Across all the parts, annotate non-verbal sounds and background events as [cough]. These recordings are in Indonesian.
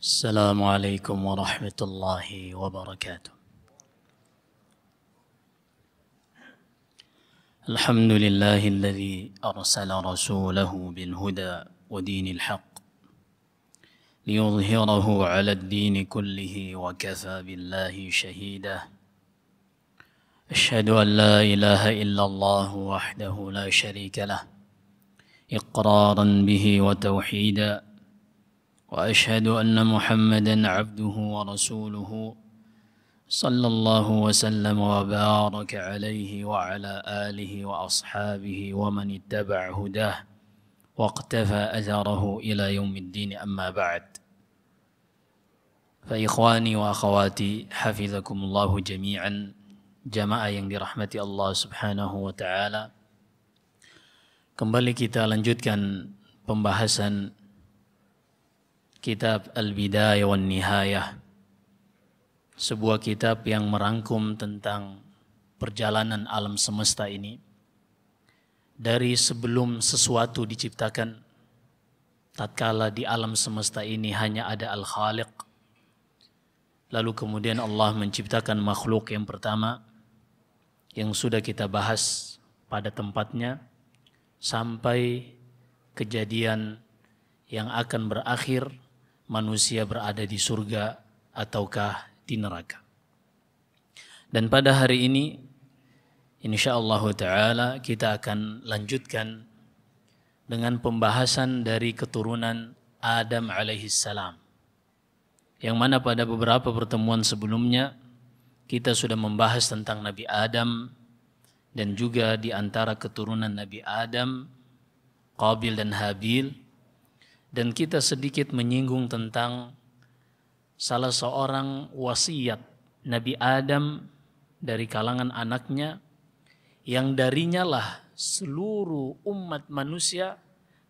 السلام عليكم ورحمة الله وبركاته الحمد لله الذي أرسل رسوله بالهدى ودين الحق ليظهره على الدين كله وكفى بالله شهيدا أشهد أن لا إله إلا الله وحده لا شريك له إقرارا به وتوحيدا واشهد ان محمدا عبده ورسوله صلى الله وسلم وبارك عليه وعلى اله واصحابه ومن اتبع هداه واقتفى اثره الى يوم الدين اما بعد فاخواني واخواتي حفظكم الله جميعا جماعه yang dirahmati Allah Subhanahu wa taala. Kembali kita lanjutkan pembahasan kitab Al-Bidayah wan Nihayah. Sebuah kitab yang merangkum tentang perjalanan alam semesta ini. Dari sebelum sesuatu diciptakan, tatkala di alam semesta ini hanya ada Al-Khaliq. Lalu kemudian Allah menciptakan makhluk yang pertama yang sudah kita bahas pada tempatnya sampai kejadian yang akan berakhir manusia berada di surga ataukah di neraka. Dan pada hari ini insyaallah taala kita akan lanjutkan dengan pembahasan dari keturunan Adam salam, Yang mana pada beberapa pertemuan sebelumnya kita sudah membahas tentang Nabi Adam dan juga di antara keturunan Nabi Adam, Qabil dan Habil dan kita sedikit menyinggung tentang salah seorang wasiat Nabi Adam dari kalangan anaknya yang darinya lah seluruh umat manusia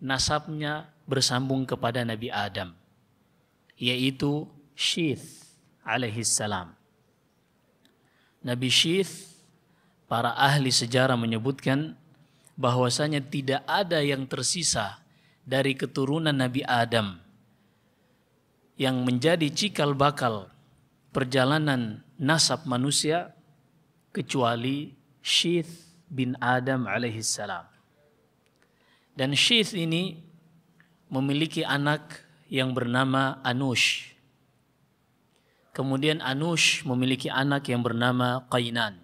nasabnya bersambung kepada Nabi Adam yaitu Syith alaihi salam. Nabi Syith para ahli sejarah menyebutkan bahwasanya tidak ada yang tersisa dari keturunan Nabi Adam yang menjadi cikal bakal perjalanan nasab manusia kecuali Syith bin Adam salam Dan Syith ini memiliki anak yang bernama Anush. Kemudian Anush memiliki anak yang bernama Qainan.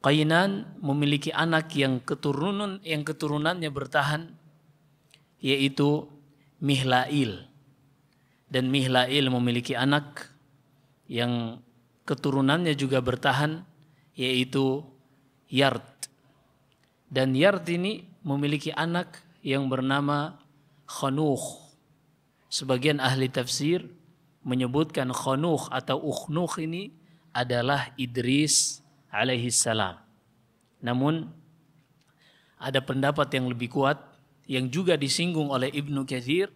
Qainan memiliki anak yang keturunan yang keturunannya bertahan yaitu Mihlail. Dan Mihlail memiliki anak yang keturunannya juga bertahan yaitu Yart Dan Yard ini memiliki anak yang bernama Khonuh Sebagian ahli tafsir menyebutkan Khonuh atau Ukhnuh ini adalah Idris alaihi salam. Namun ada pendapat yang lebih kuat yang juga disinggung oleh Ibnu Kathir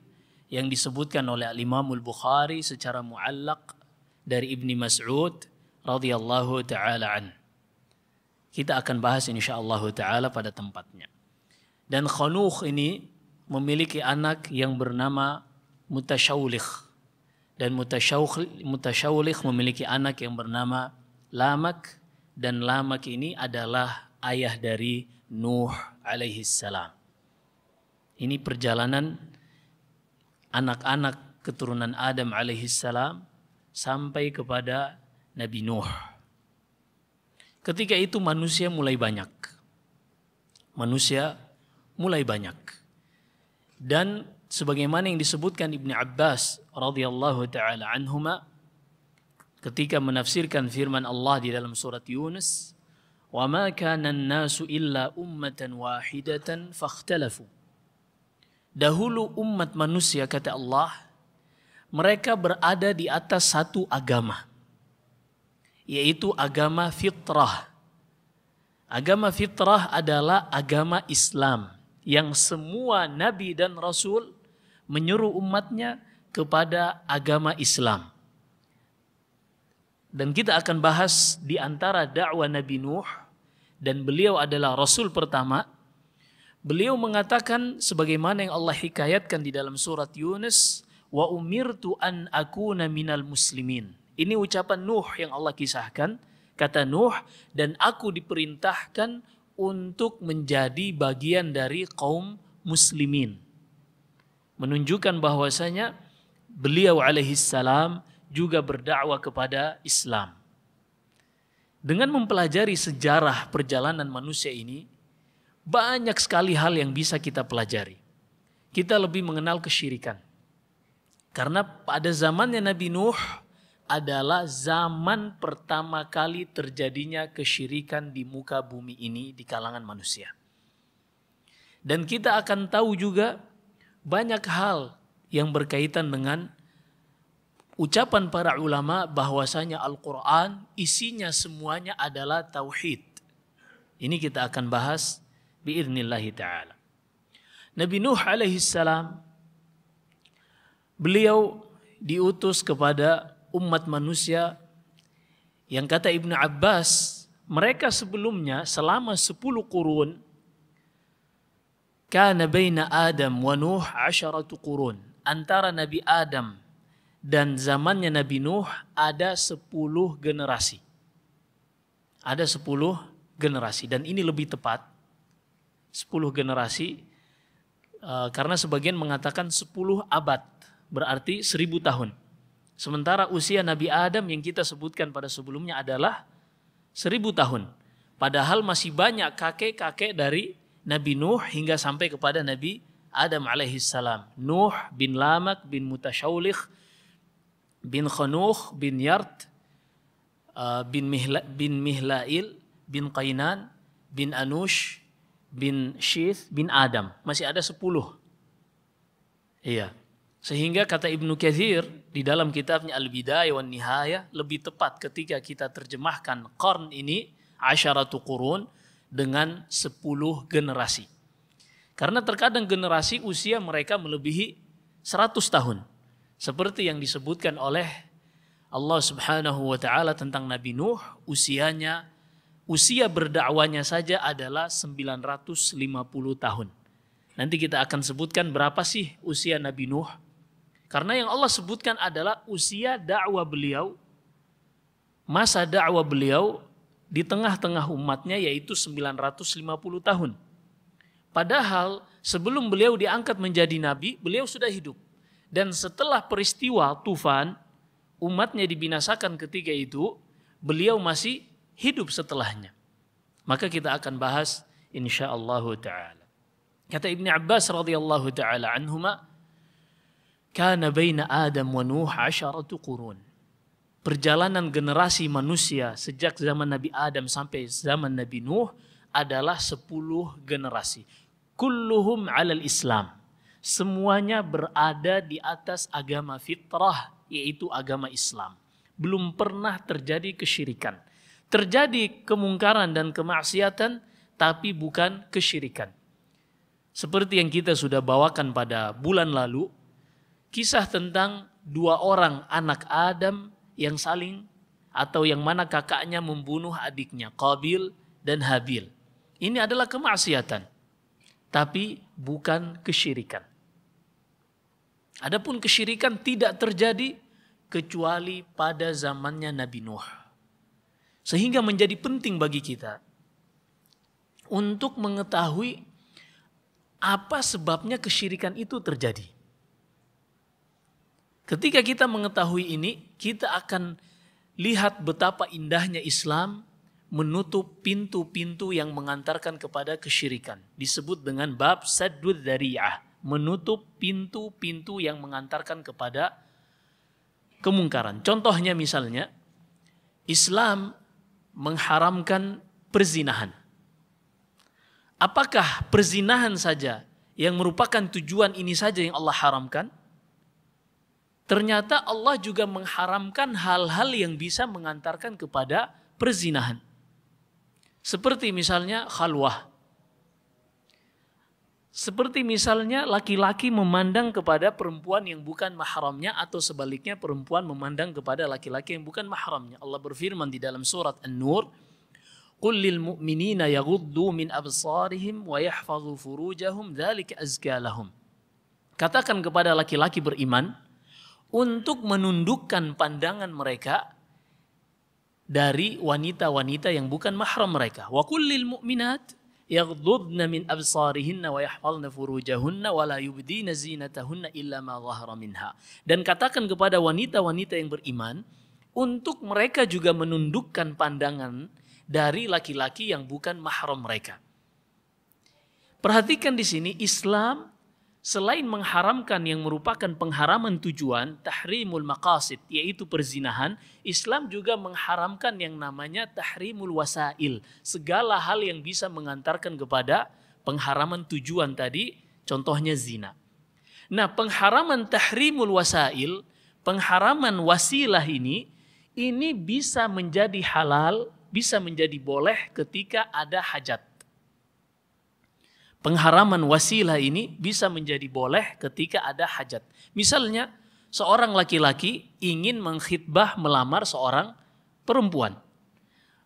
yang disebutkan oleh Imamul Bukhari secara muallak dari Ibni Mas'ud radhiyallahu taala an. Kita akan bahas insyaallah taala pada tempatnya. Dan Khanukh ini memiliki anak yang bernama Mutasyawlikh. Dan Mutasyawlikh memiliki anak yang bernama Lamak dan Lamak ini adalah ayah dari Nuh alaihi salam. Ini perjalanan anak-anak keturunan Adam alaihissalam sampai kepada Nabi Nuh. Ketika itu manusia mulai banyak. Manusia mulai banyak. Dan sebagaimana yang disebutkan Ibnu Abbas radhiyallahu taala anhuma ketika menafsirkan firman Allah di dalam surat Yunus, "Wa ma kana an-nasu illa ummatan wahidatan fakhtalafu." Dahulu umat manusia kata Allah, mereka berada di atas satu agama, yaitu agama fitrah. Agama fitrah adalah agama Islam yang semua nabi dan rasul menyuruh umatnya kepada agama Islam. Dan kita akan bahas di antara dakwah Nabi Nuh dan beliau adalah rasul pertama Beliau mengatakan sebagaimana yang Allah hikayatkan di dalam surat Yunus, "Wa umirtu an akuna minal muslimin." Ini ucapan Nuh yang Allah kisahkan. Kata Nuh, "Dan aku diperintahkan untuk menjadi bagian dari kaum muslimin." Menunjukkan bahwasanya beliau alaihi salam juga berdakwah kepada Islam. Dengan mempelajari sejarah perjalanan manusia ini, banyak sekali hal yang bisa kita pelajari. Kita lebih mengenal kesyirikan. Karena pada zamannya Nabi Nuh adalah zaman pertama kali terjadinya kesyirikan di muka bumi ini di kalangan manusia. Dan kita akan tahu juga banyak hal yang berkaitan dengan ucapan para ulama bahwasanya Al-Qur'an isinya semuanya adalah tauhid. Ini kita akan bahas biirnillahi ta'ala. Nabi Nuh salam. beliau diutus kepada umat manusia yang kata Ibnu Abbas mereka sebelumnya selama sepuluh kurun kana baina Adam wa Nuh asharatu kurun antara Nabi Adam dan zamannya Nabi Nuh ada sepuluh generasi. Ada sepuluh generasi dan ini lebih tepat 10 generasi eh, karena sebagian mengatakan 10 abad berarti 1000 tahun. Sementara usia Nabi Adam yang kita sebutkan pada sebelumnya adalah 1000 tahun. Padahal masih banyak kakek-kakek dari Nabi Nuh hingga sampai kepada Nabi Adam alaihissalam. Nuh bin Lamak bin Mutasyaulikh bin Khanukh bin Yart eh, bin, Mihla, bin Mihlail bin Qainan bin Anush bin Syith bin Adam. Masih ada sepuluh. Iya. Sehingga kata Ibnu Kathir di dalam kitabnya Al-Bidayah wan Nihaya lebih tepat ketika kita terjemahkan korn ini asyaratu kurun dengan sepuluh generasi. Karena terkadang generasi usia mereka melebihi seratus tahun. Seperti yang disebutkan oleh Allah Subhanahu wa taala tentang Nabi Nuh, usianya usia berdakwanya saja adalah 950 tahun. Nanti kita akan sebutkan berapa sih usia Nabi Nuh. Karena yang Allah sebutkan adalah usia dakwah beliau, masa dakwah beliau di tengah-tengah umatnya yaitu 950 tahun. Padahal sebelum beliau diangkat menjadi nabi, beliau sudah hidup. Dan setelah peristiwa Tufan, umatnya dibinasakan ketika itu, beliau masih hidup setelahnya. Maka kita akan bahas insyaallah taala. Kata Ibnu Abbas radhiyallahu taala anhuma, "Kana baina Adam wa Nuh 'asharatu qurun." Perjalanan generasi manusia sejak zaman Nabi Adam sampai zaman Nabi Nuh adalah 10 generasi. Kulluhum 'alal Islam. Semuanya berada di atas agama fitrah yaitu agama Islam. Belum pernah terjadi kesyirikan terjadi kemungkaran dan kemaksiatan tapi bukan kesyirikan. Seperti yang kita sudah bawakan pada bulan lalu, kisah tentang dua orang anak Adam yang saling atau yang mana kakaknya membunuh adiknya Qabil dan Habil. Ini adalah kemaksiatan tapi bukan kesyirikan. Adapun kesyirikan tidak terjadi kecuali pada zamannya Nabi Nuh. Sehingga menjadi penting bagi kita untuk mengetahui apa sebabnya kesyirikan itu terjadi. Ketika kita mengetahui ini, kita akan lihat betapa indahnya Islam menutup pintu-pintu yang mengantarkan kepada kesyirikan. Disebut dengan bab saddud dariyah, menutup pintu-pintu yang mengantarkan kepada kemungkaran. Contohnya misalnya, Islam mengharamkan perzinahan. Apakah perzinahan saja yang merupakan tujuan ini saja yang Allah haramkan? Ternyata Allah juga mengharamkan hal-hal yang bisa mengantarkan kepada perzinahan. Seperti misalnya khalwah. Seperti misalnya laki-laki memandang kepada perempuan yang bukan mahramnya atau sebaliknya perempuan memandang kepada laki-laki yang bukan mahramnya. Allah berfirman di dalam surat An-Nur, "Qul lil mu'minina yaghuddu min absarihim wa yahfazu furujahum dzalika azka lahum." Katakan kepada laki-laki beriman untuk menundukkan pandangan mereka dari wanita-wanita yang bukan mahram mereka. Wa qul lil mu'minat yaghdudna min absarihinna wa yahfalna furujahunna wa la yubdina zinatahunna illa ma zahara minha. Dan katakan kepada wanita-wanita yang beriman untuk mereka juga menundukkan pandangan dari laki-laki yang bukan mahram mereka. Perhatikan di sini Islam selain mengharamkan yang merupakan pengharaman tujuan, tahrimul maqasid, yaitu perzinahan, Islam juga mengharamkan yang namanya tahrimul wasail, segala hal yang bisa mengantarkan kepada pengharaman tujuan tadi, contohnya zina. Nah, pengharaman tahrimul wasail, pengharaman wasilah ini, ini bisa menjadi halal, bisa menjadi boleh ketika ada hajat pengharaman wasilah ini bisa menjadi boleh ketika ada hajat. Misalnya seorang laki-laki ingin mengkhidbah melamar seorang perempuan.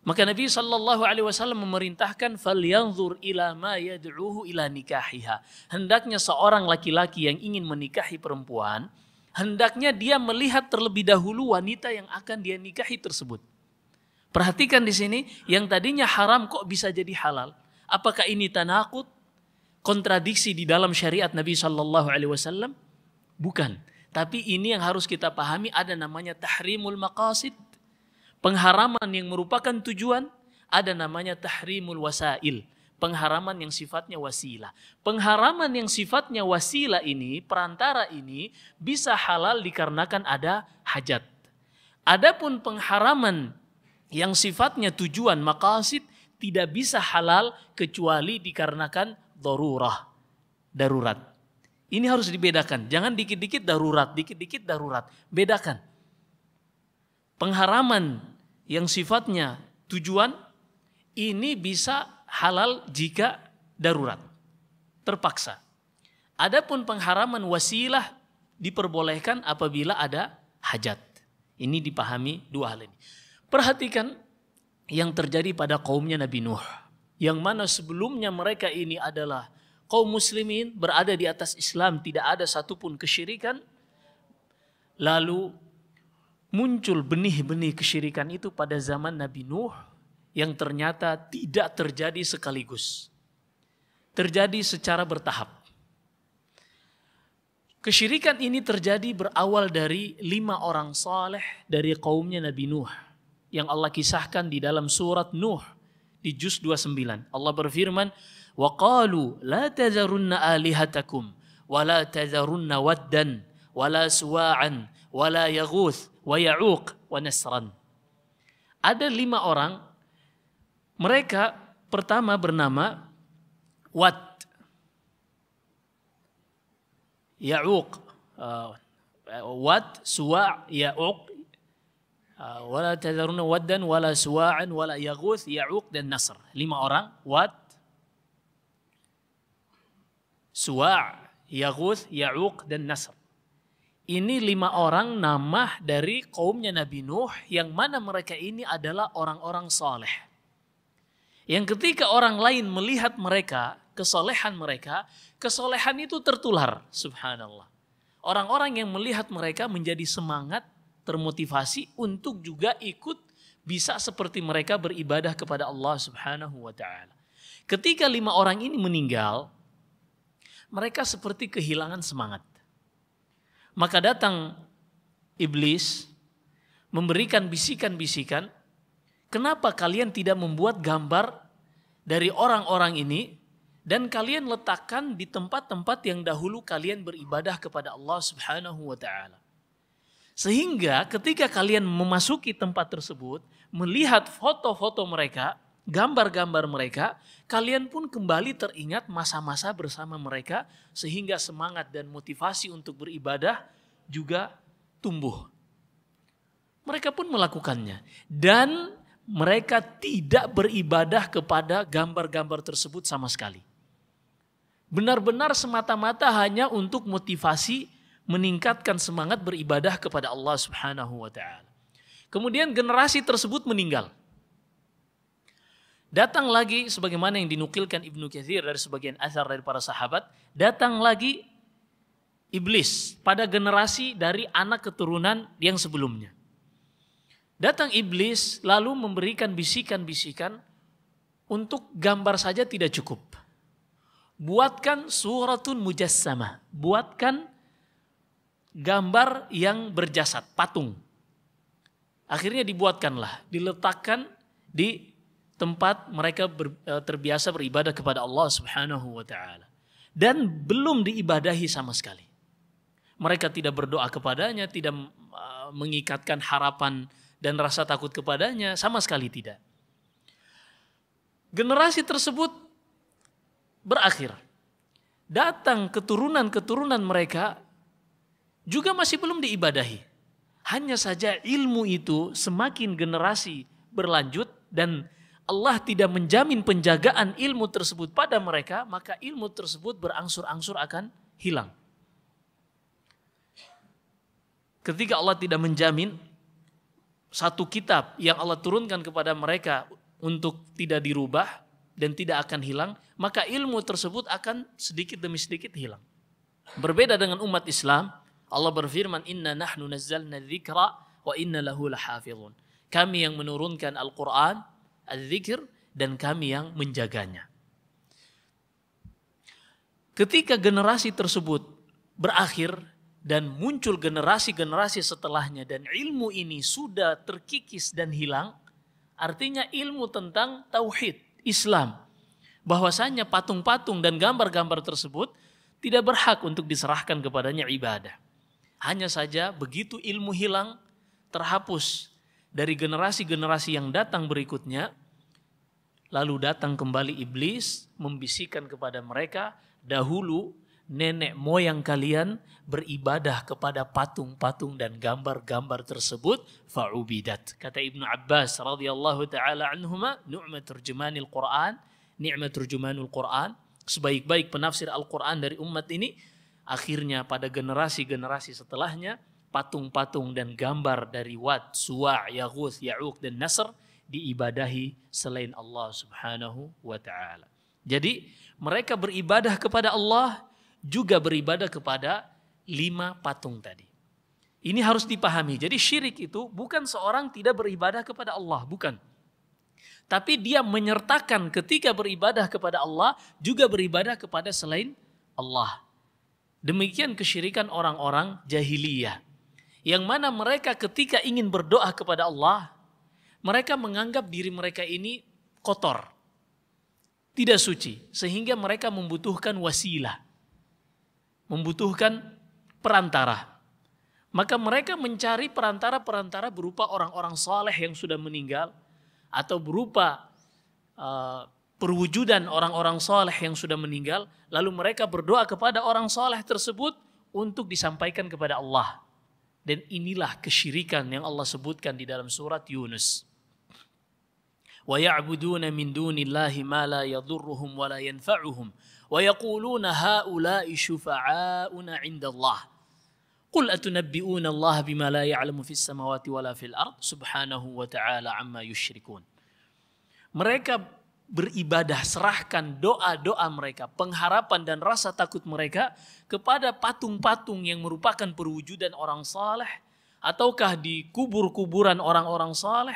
Maka Nabi Shallallahu Alaihi Wasallam memerintahkan falyanzur ila ma yad'uhu ila nikahiha. Hendaknya seorang laki-laki yang ingin menikahi perempuan, hendaknya dia melihat terlebih dahulu wanita yang akan dia nikahi tersebut. Perhatikan di sini, yang tadinya haram kok bisa jadi halal? Apakah ini tanakut? kontradiksi di dalam syariat Nabi Shallallahu Alaihi Wasallam? Bukan. Tapi ini yang harus kita pahami ada namanya tahrimul maqasid. Pengharaman yang merupakan tujuan ada namanya tahrimul wasail. Pengharaman yang sifatnya wasilah. Pengharaman yang sifatnya wasilah ini, perantara ini bisa halal dikarenakan ada hajat. Adapun pengharaman yang sifatnya tujuan maqasid tidak bisa halal kecuali dikarenakan darurah, darurat. Ini harus dibedakan. Jangan dikit-dikit darurat, dikit-dikit darurat. Bedakan. Pengharaman yang sifatnya tujuan ini bisa halal jika darurat. Terpaksa. Adapun pengharaman wasilah diperbolehkan apabila ada hajat. Ini dipahami dua hal ini. Perhatikan yang terjadi pada kaumnya Nabi Nuh yang mana sebelumnya mereka ini adalah kaum muslimin berada di atas Islam tidak ada satupun kesyirikan lalu muncul benih-benih kesyirikan itu pada zaman Nabi Nuh yang ternyata tidak terjadi sekaligus terjadi secara bertahap Kesyirikan ini terjadi berawal dari lima orang saleh dari kaumnya Nabi Nuh yang Allah kisahkan di dalam surat Nuh di juz 29. Allah berfirman, "Wa qalu la tazarunna alihatakum wa la tazarunna waddan wa la suwa'an wa la yaghuth wa ya'uq wa nasran." Ada lima orang mereka pertama bernama Wat Ya'uq uh, eh, Wat, Suwa, Ya'uq, Ah, wala tadharuna waddan wala suwa'an wala yaghuth ya'uq dan nasr. Lima orang. Wad suwa' yaghuth ya'uq dan nasr. Ini lima orang nama dari kaumnya Nabi Nuh yang mana mereka ini adalah orang-orang saleh. Yang ketika orang lain melihat mereka, kesolehan mereka, kesolehan itu tertular, subhanallah. Orang-orang yang melihat mereka menjadi semangat termotivasi untuk juga ikut bisa seperti mereka beribadah kepada Allah Subhanahu wa taala. Ketika lima orang ini meninggal, mereka seperti kehilangan semangat. Maka datang iblis memberikan bisikan-bisikan, "Kenapa kalian tidak membuat gambar dari orang-orang ini dan kalian letakkan di tempat-tempat yang dahulu kalian beribadah kepada Allah Subhanahu wa taala?" Sehingga ketika kalian memasuki tempat tersebut, melihat foto-foto mereka, gambar-gambar mereka, kalian pun kembali teringat masa-masa bersama mereka sehingga semangat dan motivasi untuk beribadah juga tumbuh. Mereka pun melakukannya dan mereka tidak beribadah kepada gambar-gambar tersebut sama sekali. Benar-benar semata-mata hanya untuk motivasi meningkatkan semangat beribadah kepada Allah Subhanahu wa taala. Kemudian generasi tersebut meninggal. Datang lagi sebagaimana yang dinukilkan Ibnu Katsir dari sebagian asar dari para sahabat, datang lagi iblis pada generasi dari anak keturunan yang sebelumnya. Datang iblis lalu memberikan bisikan-bisikan untuk gambar saja tidak cukup. Buatkan suratun mujassama. buatkan gambar yang berjasad, patung. Akhirnya dibuatkanlah, diletakkan di tempat mereka ber, e, terbiasa beribadah kepada Allah Subhanahu wa taala dan belum diibadahi sama sekali. Mereka tidak berdoa kepadanya, tidak e, mengikatkan harapan dan rasa takut kepadanya, sama sekali tidak. Generasi tersebut berakhir. Datang keturunan-keturunan mereka juga masih belum diibadahi. Hanya saja ilmu itu semakin generasi berlanjut dan Allah tidak menjamin penjagaan ilmu tersebut pada mereka, maka ilmu tersebut berangsur-angsur akan hilang. Ketika Allah tidak menjamin satu kitab yang Allah turunkan kepada mereka untuk tidak dirubah dan tidak akan hilang, maka ilmu tersebut akan sedikit demi sedikit hilang. Berbeda dengan umat Islam Allah berfirman, "Inna nahnu nazzalna dzikra wa inna lahu lahafizun." Kami yang menurunkan Al-Qur'an, al dzikr dan kami yang menjaganya. Ketika generasi tersebut berakhir dan muncul generasi-generasi setelahnya dan ilmu ini sudah terkikis dan hilang, artinya ilmu tentang tauhid, Islam. Bahwasanya patung-patung dan gambar-gambar tersebut tidak berhak untuk diserahkan kepadanya ibadah. Hanya saja begitu ilmu hilang, terhapus dari generasi-generasi yang datang berikutnya, lalu datang kembali iblis membisikkan kepada mereka, dahulu nenek moyang kalian beribadah kepada patung-patung dan gambar-gambar tersebut fa'ubidat. Kata Ibnu Abbas radhiyallahu taala anhuma, nu'mat terjemahanil Quran, ni'mat terjemahanul Quran, sebaik-baik penafsir Al-Quran dari umat ini akhirnya pada generasi-generasi setelahnya patung-patung dan gambar dari Wat Suwa, Yahud, Ya'uq dan Nasr diibadahi selain Allah Subhanahu wa taala. Jadi mereka beribadah kepada Allah juga beribadah kepada lima patung tadi. Ini harus dipahami. Jadi syirik itu bukan seorang tidak beribadah kepada Allah, bukan. Tapi dia menyertakan ketika beribadah kepada Allah juga beribadah kepada selain Allah. Demikian kesyirikan orang-orang jahiliyah. Yang mana mereka ketika ingin berdoa kepada Allah, mereka menganggap diri mereka ini kotor. Tidak suci. Sehingga mereka membutuhkan wasilah. Membutuhkan perantara. Maka mereka mencari perantara-perantara berupa orang-orang saleh yang sudah meninggal. Atau berupa uh, perwujudan orang-orang soleh yang sudah meninggal, lalu mereka berdoa kepada orang soleh tersebut untuk disampaikan kepada Allah. Dan inilah kesyirikan yang Allah sebutkan di dalam surat Yunus. وَيَعْبُدُونَ مِنْ دُونِ اللَّهِ مَا لَا يَضُرُّهُمْ وَلَا يَنْفَعُهُمْ وَيَقُولُونَ هَؤُلَاءِ شُفَعَاؤُنَا عِنْدَ اللَّهِ قُلْ أَتُنَبِّئُونَ اللَّهَ بِمَا لَا يَعْلَمُ فِي السَّمَوَاتِ وَلَا فِي الْأَرْضِ سُبْحَانَهُ وَتَعَالَى عَمَّا يُشْرِكُونَ Mereka beribadah, serahkan doa-doa mereka, pengharapan dan rasa takut mereka kepada patung-patung yang merupakan perwujudan orang saleh ataukah di kubur-kuburan orang-orang saleh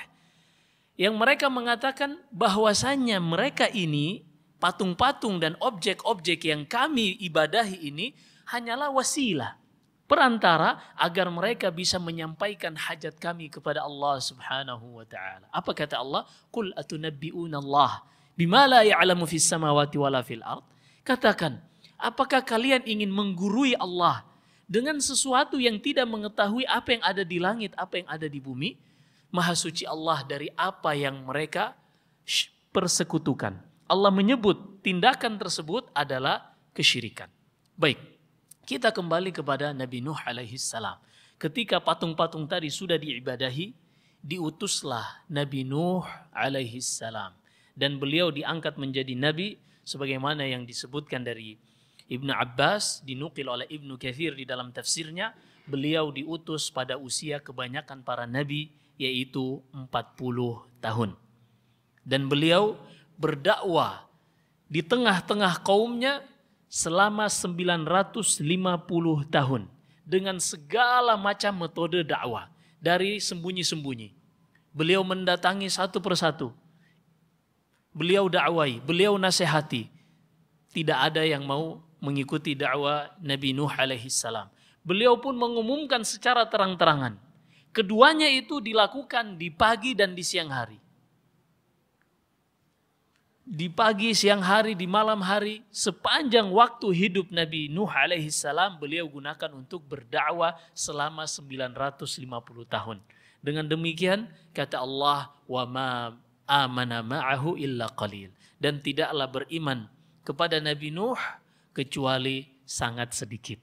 yang mereka mengatakan bahwasannya mereka ini patung-patung dan objek-objek yang kami ibadahi ini hanyalah wasilah perantara agar mereka bisa menyampaikan hajat kami kepada Allah Subhanahu wa taala. Apa kata Allah? Qul atunabbiuna bima la ya'lamu fis samawati wala fil ard. Katakan, apakah kalian ingin menggurui Allah dengan sesuatu yang tidak mengetahui apa yang ada di langit, apa yang ada di bumi? Maha suci Allah dari apa yang mereka persekutukan. Allah menyebut tindakan tersebut adalah kesyirikan. Baik, kita kembali kepada Nabi Nuh alaihi salam. Ketika patung-patung tadi sudah diibadahi, diutuslah Nabi Nuh alaihi salam dan beliau diangkat menjadi nabi sebagaimana yang disebutkan dari Ibnu Abbas dinukil oleh Ibnu Katsir di dalam tafsirnya beliau diutus pada usia kebanyakan para nabi yaitu 40 tahun dan beliau berdakwah di tengah-tengah kaumnya selama 950 tahun dengan segala macam metode dakwah dari sembunyi-sembunyi. Beliau mendatangi satu persatu Beliau dakwai, beliau nasihati. Tidak ada yang mau mengikuti dakwah Nabi Nuh alaihi salam. Beliau pun mengumumkan secara terang-terangan. Keduanya itu dilakukan di pagi dan di siang hari. Di pagi, siang hari, di malam hari, sepanjang waktu hidup Nabi Nuh alaihi salam beliau gunakan untuk berdakwah selama 950 tahun. Dengan demikian kata Allah, "Wa ma amana ma'ahu illa qalil. Dan tidaklah beriman kepada Nabi Nuh kecuali sangat sedikit.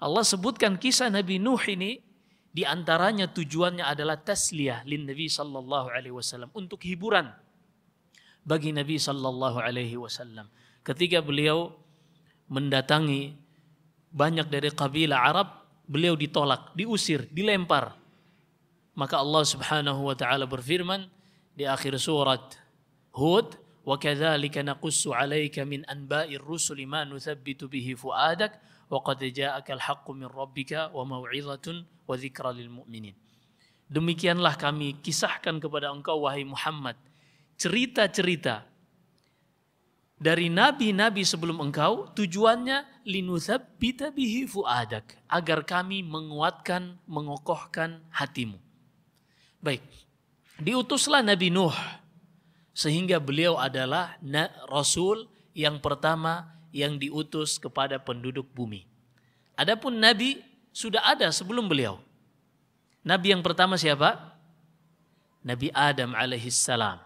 Allah sebutkan kisah Nabi Nuh ini di antaranya tujuannya adalah tasliyah lin Nabi sallallahu alaihi wasallam untuk hiburan bagi Nabi sallallahu alaihi wasallam ketika beliau mendatangi banyak dari kabilah Arab beliau ditolak, diusir, dilempar. Maka Allah Subhanahu wa taala berfirman, di akhir surat Hud وكذلك نقص عليك من أنباء الرسل ما نثبت به فؤادك وقد جاءك الحق من ربك وموعظة وذكرى للمؤمنين Demikianlah kami kisahkan kepada engkau wahai Muhammad cerita-cerita dari nabi-nabi sebelum engkau tujuannya linuthabbita bihi fuadak agar kami menguatkan mengokohkan hatimu. Baik, Diutuslah Nabi Nuh sehingga beliau adalah rasul yang pertama yang diutus kepada penduduk bumi. Adapun nabi sudah ada sebelum beliau. Nabi yang pertama siapa? Nabi Adam alaihissalam.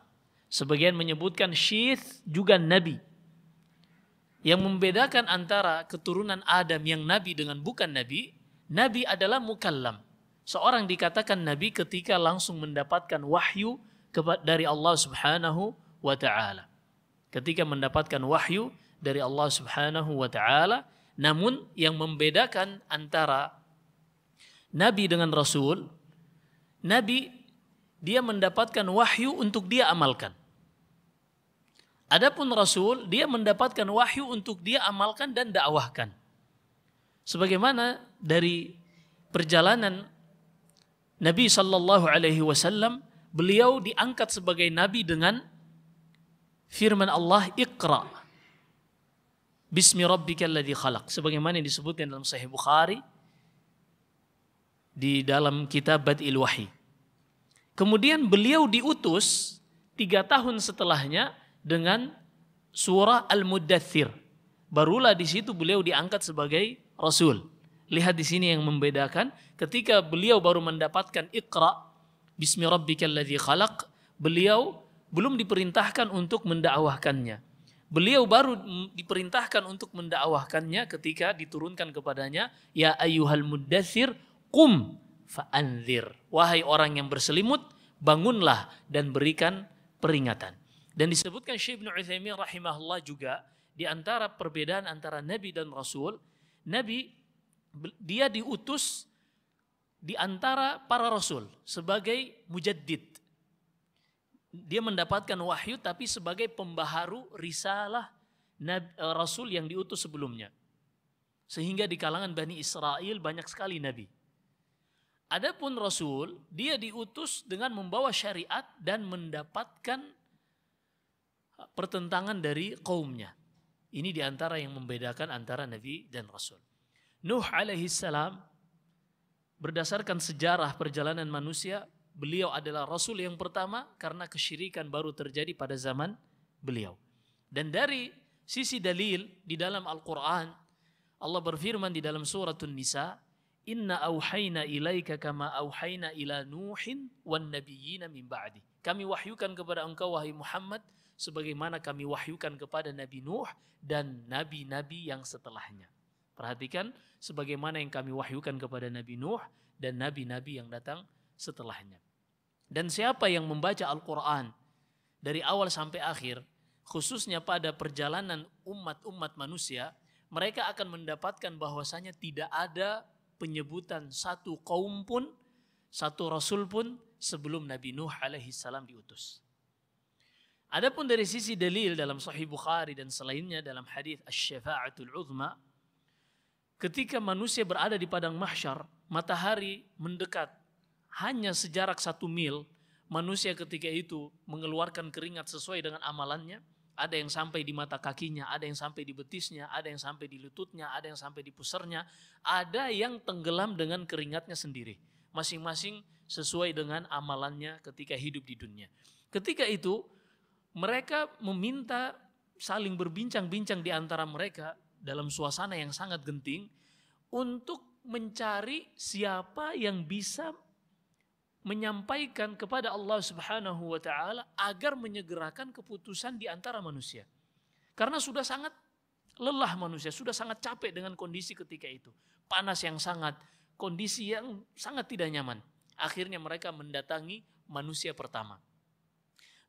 Sebagian menyebutkan Syith juga nabi. Yang membedakan antara keturunan Adam yang nabi dengan bukan nabi, nabi adalah mukallam. Seorang dikatakan nabi ketika langsung mendapatkan wahyu dari Allah Subhanahu wa taala. Ketika mendapatkan wahyu dari Allah Subhanahu wa taala, namun yang membedakan antara nabi dengan rasul, nabi dia mendapatkan wahyu untuk dia amalkan. Adapun rasul dia mendapatkan wahyu untuk dia amalkan dan dakwahkan. Sebagaimana dari perjalanan Nabi Shallallahu Alaihi Wasallam beliau diangkat sebagai nabi dengan firman Allah Iqra Bismi rabbikal ladzi khalaq sebagaimana yang disebutkan dalam Sahih Bukhari di dalam kitab Badil Wahyi. Kemudian beliau diutus tiga tahun setelahnya dengan surah al mudathir Barulah di situ beliau diangkat sebagai Rasul. Lihat di sini yang membedakan ketika beliau baru mendapatkan Iqra bismi rabbikal ladzi khalaq, beliau belum diperintahkan untuk mendakwahkannya. Beliau baru diperintahkan untuk mendakwahkannya ketika diturunkan kepadanya ya ayyuhal muddatsir qum fa'anzir. Wahai orang yang berselimut, bangunlah dan berikan peringatan. Dan disebutkan Syekh Ibnu Utsaimin rahimahullah juga di antara perbedaan antara Nabi dan Rasul, Nabi dia diutus di antara para rasul sebagai mujaddid. Dia mendapatkan wahyu tapi sebagai pembaharu risalah e, rasul yang diutus sebelumnya. Sehingga di kalangan Bani Israel banyak sekali nabi. Adapun rasul, dia diutus dengan membawa syariat dan mendapatkan pertentangan dari kaumnya. Ini diantara yang membedakan antara nabi dan rasul. Nuh alaihi salam berdasarkan sejarah perjalanan manusia, beliau adalah rasul yang pertama karena kesyirikan baru terjadi pada zaman beliau. Dan dari sisi dalil di dalam Al-Qur'an Allah berfirman di dalam surat An-Nisa, "Inna auhayna ilaika kama auhayna ila Nuhin wan nabiyina min ba'di." Kami wahyukan kepada engkau wahai Muhammad sebagaimana kami wahyukan kepada Nabi Nuh dan nabi-nabi yang setelahnya. Perhatikan sebagaimana yang kami wahyukan kepada Nabi Nuh dan nabi-nabi yang datang setelahnya. Dan siapa yang membaca Al-Quran dari awal sampai akhir, khususnya pada perjalanan umat-umat manusia, mereka akan mendapatkan bahwasanya tidak ada penyebutan satu kaum pun, satu rasul pun sebelum Nabi Nuh alaihi salam diutus. Adapun dari sisi dalil dalam Sahih Bukhari dan selainnya dalam hadis Asy-Syafa'atul Uzma ketika manusia berada di padang mahsyar, matahari mendekat hanya sejarak satu mil, manusia ketika itu mengeluarkan keringat sesuai dengan amalannya, ada yang sampai di mata kakinya, ada yang sampai di betisnya, ada yang sampai di lututnya, ada yang sampai di pusernya, ada yang tenggelam dengan keringatnya sendiri. Masing-masing sesuai dengan amalannya ketika hidup di dunia. Ketika itu mereka meminta saling berbincang-bincang di antara mereka dalam suasana yang sangat genting untuk mencari siapa yang bisa menyampaikan kepada Allah Subhanahu wa taala agar menyegerakan keputusan di antara manusia. Karena sudah sangat lelah manusia, sudah sangat capek dengan kondisi ketika itu. Panas yang sangat, kondisi yang sangat tidak nyaman. Akhirnya mereka mendatangi manusia pertama.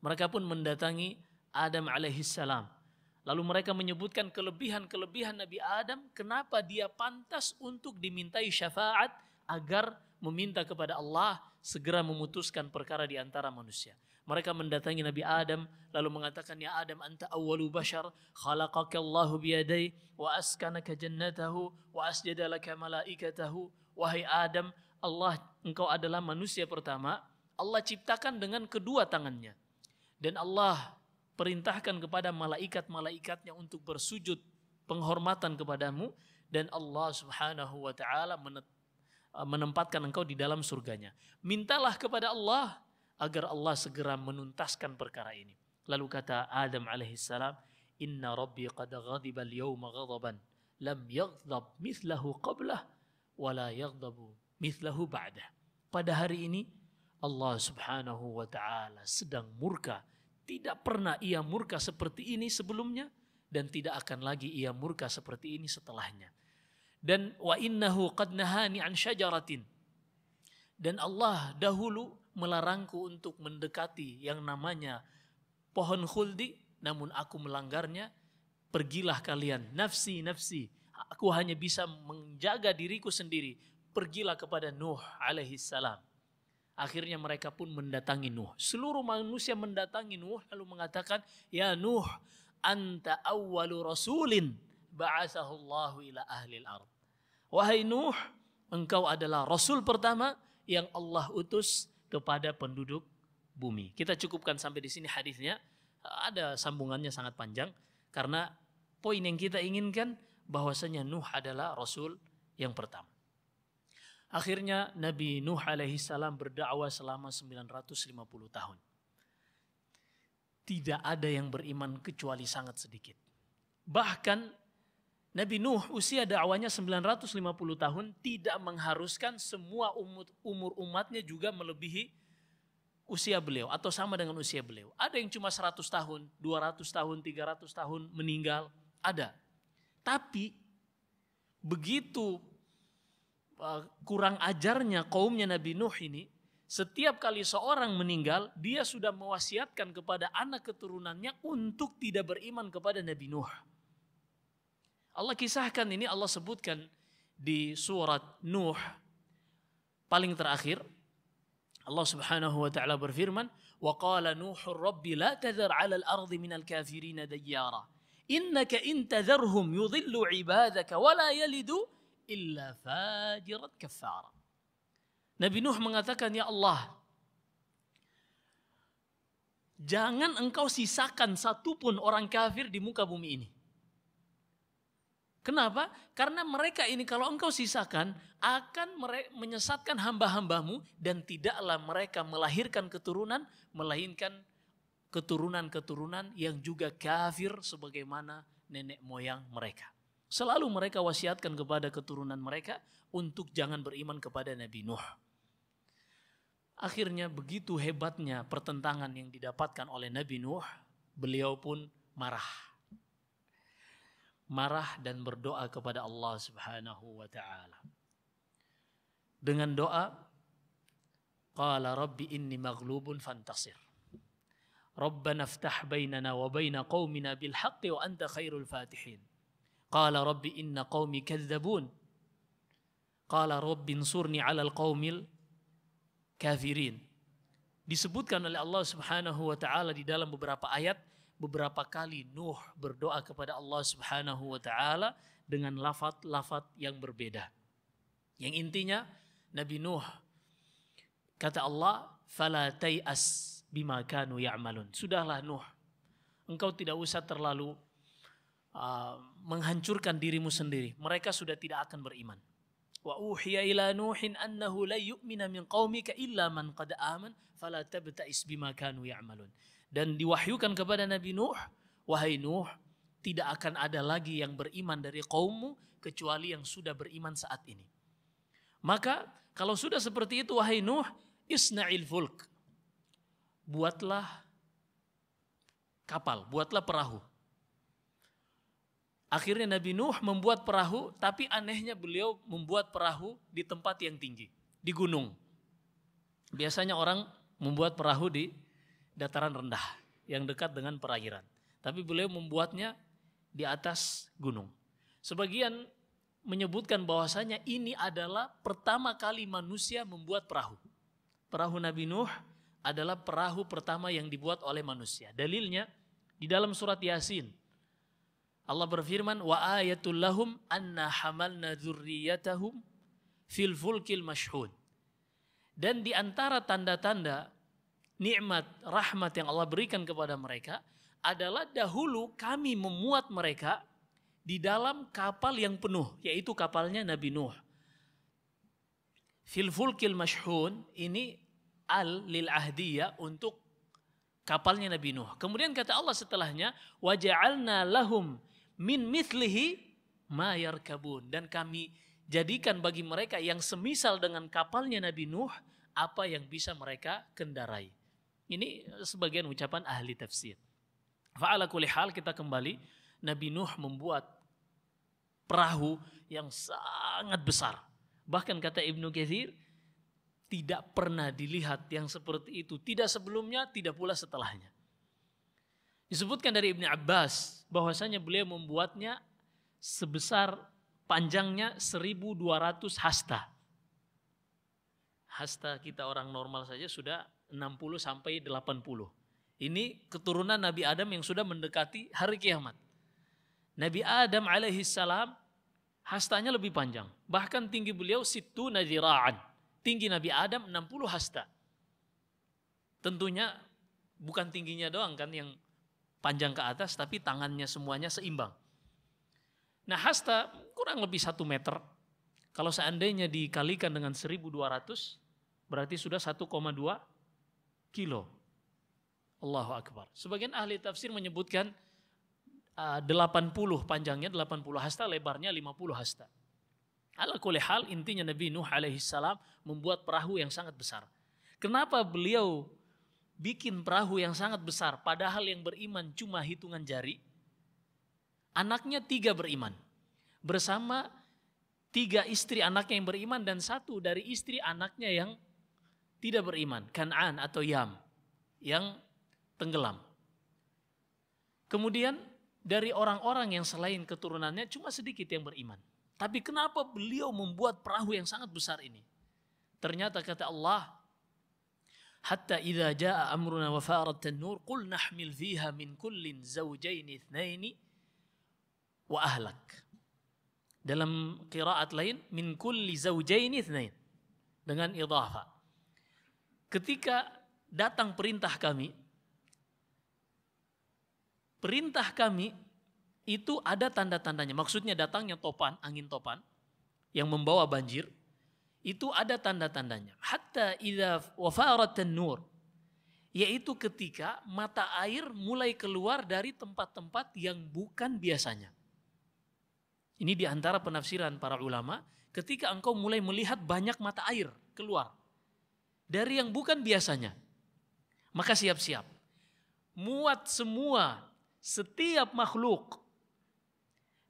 Mereka pun mendatangi Adam alaihissalam Lalu mereka menyebutkan kelebihan-kelebihan Nabi Adam, kenapa dia pantas untuk dimintai syafaat agar meminta kepada Allah segera memutuskan perkara di antara manusia. Mereka mendatangi Nabi Adam lalu mengatakan ya Adam anta awwalu bashar khalaqaka Allah biyadai wa askanaka jannatahu wa asjada laka malaikatahu wahai Adam Allah engkau adalah manusia pertama Allah ciptakan dengan kedua tangannya dan Allah perintahkan kepada malaikat-malaikatnya untuk bersujud penghormatan kepadamu dan Allah Subhanahu wa taala uh, menempatkan engkau di dalam surganya. Mintalah kepada Allah agar Allah segera menuntaskan perkara ini. Lalu kata Adam alaihissalam, "Inna Rabbi qad ghadiba al-yawma ghadaban lam yaghdab mithlahu qablah wa la yaghdabu mithlahu ba'dah." Pada hari ini Allah Subhanahu wa taala sedang murka tidak pernah ia murka seperti ini sebelumnya dan tidak akan lagi ia murka seperti ini setelahnya. Dan wa innahu qad nahani an syajaratin. Dan Allah dahulu melarangku untuk mendekati yang namanya pohon khuldi namun aku melanggarnya. Pergilah kalian, nafsi nafsi. Aku hanya bisa menjaga diriku sendiri. Pergilah kepada Nuh alaihi salam Akhirnya mereka pun mendatangi Nuh. Seluruh manusia mendatangi Nuh lalu mengatakan, "Ya Nuh, anta awalu rasulin ba'asahullahu ila ahli al-ard." Wahai Nuh, engkau adalah rasul pertama yang Allah utus kepada penduduk bumi. Kita cukupkan sampai di sini hadisnya. Ada sambungannya sangat panjang karena poin yang kita inginkan bahwasanya Nuh adalah rasul yang pertama. Akhirnya Nabi Nuh alaihi salam berdakwah selama 950 tahun. Tidak ada yang beriman kecuali sangat sedikit. Bahkan Nabi Nuh usia dakwahnya 950 tahun tidak mengharuskan semua umur, umur umatnya juga melebihi usia beliau atau sama dengan usia beliau. Ada yang cuma 100 tahun, 200 tahun, 300 tahun meninggal, ada. Tapi begitu Eh, kurang ajarnya kaumnya Nabi Nuh ini, setiap kali seorang meninggal, dia sudah mewasiatkan kepada anak keturunannya untuk tidak beriman kepada Nabi Nuh. Allah kisahkan ini Allah sebutkan di surat Nuh paling terakhir Allah Subhanahu wa taala berfirman, وَقَالَ نُوحُ الرَّبِّ لَا تَذَرْ عَلَى الْأَرْضِ مِنَ الْكَافِرِينَ دَيَّارًا إِنَّكَ إِنْ تَذَرْهُمْ يُضِلُّ عِبَادَكَ وَلَا يَلِدُوا illa fajirat kafara. Nabi Nuh mengatakan, Ya Allah, jangan engkau sisakan satupun orang kafir di muka bumi ini. Kenapa? Karena mereka ini kalau engkau sisakan akan menyesatkan hamba-hambamu dan tidaklah mereka melahirkan keturunan, melainkan keturunan-keturunan yang juga kafir sebagaimana nenek moyang mereka. Selalu mereka wasiatkan kepada keturunan mereka untuk jangan beriman kepada Nabi Nuh. Akhirnya begitu hebatnya pertentangan yang didapatkan oleh Nabi Nuh, beliau pun marah. Marah dan berdoa kepada Allah Subhanahu wa taala. Dengan doa, qala rabbi inni maghlubun fantasir. Rabbana aftah bainana wa bain qaumina bil haqqi wa anta khairul fatihin. Qala rabbi inna qawmi كذبون Qala rabbi انصرني على القوم kafirin. Disebutkan oleh Allah subhanahu wa ta'ala di dalam beberapa ayat, beberapa kali Nuh berdoa kepada Allah subhanahu wa ta'ala dengan lafat-lafat yang berbeda. Yang intinya Nabi Nuh kata Allah, "Fala tay'as bima kanu ya'malun." Sudahlah Nuh, engkau tidak usah terlalu uh, menghancurkan dirimu sendiri. Mereka sudah tidak akan beriman. Wa uhiya ila nuhin annahu la yu'mina min qaumika illa man qad aman fala tabta'is bima kanu ya'malun. Dan diwahyukan kepada Nabi Nuh, wahai Nuh, tidak akan ada lagi yang beriman dari kaummu kecuali yang sudah beriman saat ini. Maka kalau sudah seperti itu wahai Nuh, isna'il fulk. Buatlah kapal, buatlah perahu Akhirnya Nabi Nuh membuat perahu, tapi anehnya beliau membuat perahu di tempat yang tinggi, di gunung. Biasanya orang membuat perahu di dataran rendah, yang dekat dengan perairan. Tapi beliau membuatnya di atas gunung. Sebagian menyebutkan bahwasanya ini adalah pertama kali manusia membuat perahu. Perahu Nabi Nuh adalah perahu pertama yang dibuat oleh manusia. Dalilnya di dalam surat Yasin Allah berfirman wa ayatul lahum anna hamalna dzurriyyatahum fil fulkil mashhud. Dan di antara tanda-tanda nikmat rahmat yang Allah berikan kepada mereka adalah dahulu kami memuat mereka di dalam kapal yang penuh yaitu kapalnya Nabi Nuh. Fil fulkil mashhun ini al lil ahdiyah untuk kapalnya Nabi Nuh. Kemudian kata Allah setelahnya waja'alna lahum min mithlihi mayar kabun dan kami jadikan bagi mereka yang semisal dengan kapalnya Nabi Nuh apa yang bisa mereka kendarai. Ini sebagian ucapan ahli tafsir. Fa'ala kulli hal kita kembali Nabi Nuh membuat perahu yang sangat besar. Bahkan kata Ibnu Katsir tidak pernah dilihat yang seperti itu, tidak sebelumnya, tidak pula setelahnya. Disebutkan dari Ibnu Abbas bahwasanya beliau membuatnya sebesar panjangnya 1200 hasta. Hasta kita orang normal saja sudah 60 sampai 80. Ini keturunan Nabi Adam yang sudah mendekati hari kiamat. Nabi Adam alaihi salam hastanya lebih panjang. Bahkan tinggi beliau situ nadira'an. Tinggi Nabi Adam 60 hasta. Tentunya bukan tingginya doang kan yang panjang ke atas tapi tangannya semuanya seimbang. Nah hasta kurang lebih satu meter. Kalau seandainya dikalikan dengan 1200 berarti sudah 1,2 kilo. Allahu Akbar. Sebagian ahli tafsir menyebutkan 80 ah, panjangnya, 80 hasta, lebarnya 50 hasta. Ala hal intinya Nabi Nuh alaihi salam membuat perahu yang sangat besar. Kenapa beliau bikin perahu yang sangat besar padahal yang beriman cuma hitungan jari. Anaknya tiga beriman. Bersama tiga istri anaknya yang beriman dan satu dari istri anaknya yang tidak beriman. Kan'an atau Yam yang tenggelam. Kemudian dari orang-orang yang selain keturunannya cuma sedikit yang beriman. Tapi kenapa beliau membuat perahu yang sangat besar ini? Ternyata kata Allah, hatta idza jaa amruna wa farat nur qul nahmil fiha min kullin zawjain thnaini wa ahlak. Dalam qiraat lain min kulli zaujaini thnain dengan idhafa. Ketika datang perintah kami perintah kami itu ada tanda-tandanya. Maksudnya datangnya topan, angin topan yang membawa banjir itu ada tanda-tandanya. Hatta idha wafaratan nur yaitu ketika mata air mulai keluar dari tempat-tempat yang bukan biasanya. Ini diantara penafsiran para ulama ketika engkau mulai melihat banyak mata air keluar dari yang bukan biasanya. Maka siap-siap. Muat semua setiap makhluk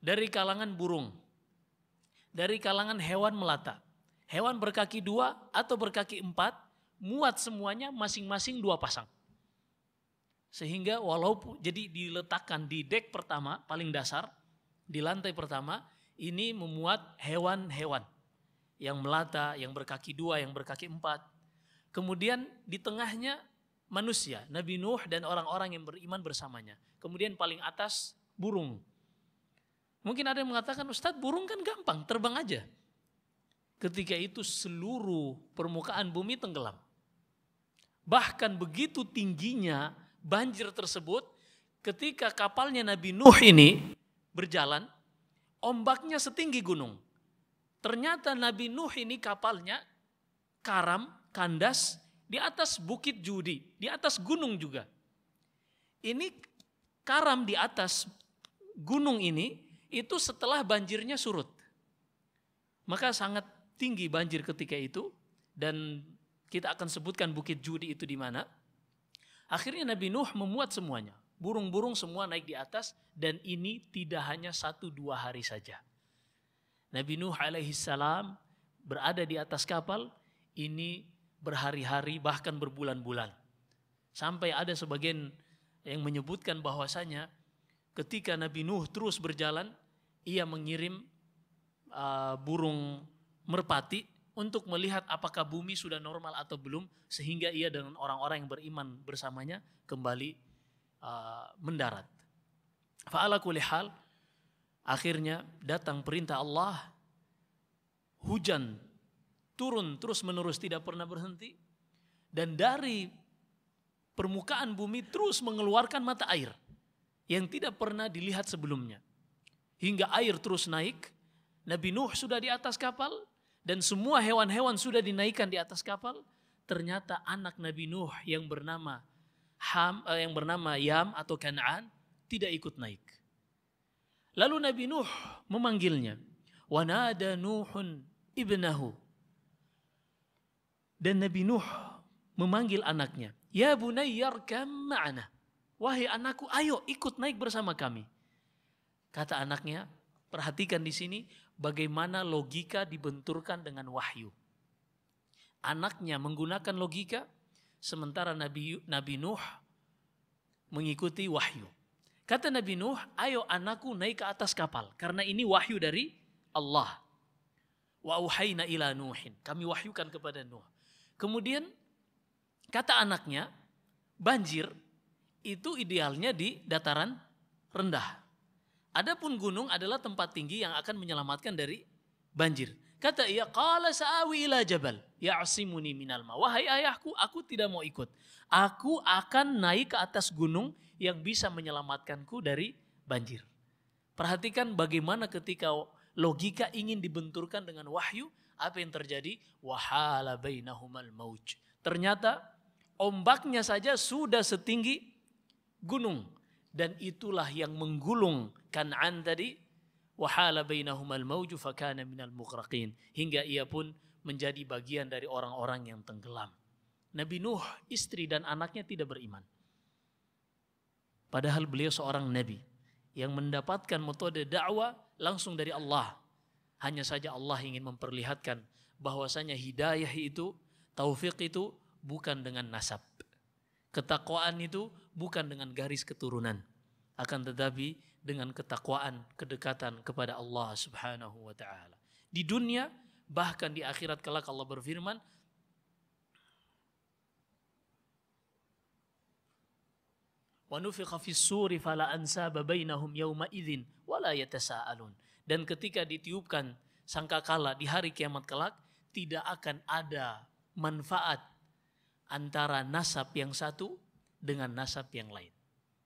dari kalangan burung, dari kalangan hewan melata, hewan berkaki dua atau berkaki empat, muat semuanya masing-masing dua pasang. Sehingga walaupun jadi diletakkan di dek pertama paling dasar, di lantai pertama, ini memuat hewan-hewan yang melata, yang berkaki dua, yang berkaki empat. Kemudian di tengahnya manusia, Nabi Nuh dan orang-orang yang beriman bersamanya. Kemudian paling atas burung. Mungkin ada yang mengatakan, Ustadz burung kan gampang, terbang aja. Ketika itu seluruh permukaan bumi tenggelam. Bahkan begitu tingginya banjir tersebut ketika kapalnya Nabi Nuh ini berjalan, ombaknya setinggi gunung. Ternyata Nabi Nuh ini kapalnya karam, kandas, di atas bukit judi, di atas gunung juga. Ini karam di atas gunung ini itu setelah banjirnya surut. Maka sangat tinggi banjir ketika itu dan kita akan sebutkan Bukit Judi itu di mana. Akhirnya Nabi Nuh memuat semuanya. Burung-burung semua naik di atas dan ini tidak hanya satu dua hari saja. Nabi Nuh alaihi salam berada di atas kapal ini berhari-hari bahkan berbulan-bulan. Sampai ada sebagian yang menyebutkan bahwasanya ketika Nabi Nuh terus berjalan, ia mengirim uh, burung merpati untuk melihat apakah bumi sudah normal atau belum sehingga ia dengan orang-orang yang beriman bersamanya kembali uh, mendarat. Fa'ala hal akhirnya datang perintah Allah hujan turun terus menerus tidak pernah berhenti dan dari permukaan bumi terus mengeluarkan mata air yang tidak pernah dilihat sebelumnya hingga air terus naik Nabi Nuh sudah di atas kapal dan semua hewan-hewan sudah dinaikkan di atas kapal, ternyata anak Nabi Nuh yang bernama Ham eh, yang bernama Yam atau Kanaan tidak ikut naik. Lalu Nabi Nuh memanggilnya, "Wanada Nuhun ibnahu." Dan Nabi Nuh memanggil anaknya, "Ya bunayyar ma'ana." Wahai anakku, ayo ikut naik bersama kami. Kata anaknya, perhatikan di sini, bagaimana logika dibenturkan dengan wahyu. Anaknya menggunakan logika, sementara Nabi, Nabi Nuh mengikuti wahyu. Kata Nabi Nuh, ayo anakku naik ke atas kapal, karena ini wahyu dari Allah. Wa uhayna ila Nuhin. Kami wahyukan kepada Nuh. Kemudian kata anaknya, banjir itu idealnya di dataran rendah. Adapun gunung adalah tempat tinggi yang akan menyelamatkan dari banjir. Kata ia, qala sa'awi ila jabal ya'simuni minal ma. Wahai ayahku, aku tidak mau ikut. Aku akan naik ke atas gunung yang bisa menyelamatkanku dari banjir. Perhatikan bagaimana ketika logika ingin dibenturkan dengan wahyu, apa yang terjadi? Wahala bainahumal mauj. Ternyata ombaknya saja sudah setinggi gunung dan itulah yang menggulung Kan'an tadi wahala bainahumal mauju fakana minal mughraqin hingga ia pun menjadi bagian dari orang-orang yang tenggelam. Nabi Nuh, istri dan anaknya tidak beriman. Padahal beliau seorang nabi yang mendapatkan metode dakwah langsung dari Allah. Hanya saja Allah ingin memperlihatkan bahwasanya hidayah itu, taufik itu bukan dengan nasab. Ketakwaan itu bukan dengan garis keturunan. Akan tetapi dengan ketakwaan, kedekatan kepada Allah Subhanahu wa taala. Di dunia bahkan di akhirat kelak Allah berfirman Dan ketika ditiupkan sangkakala di hari kiamat kelak tidak akan ada manfaat antara nasab yang satu dengan nasab yang lain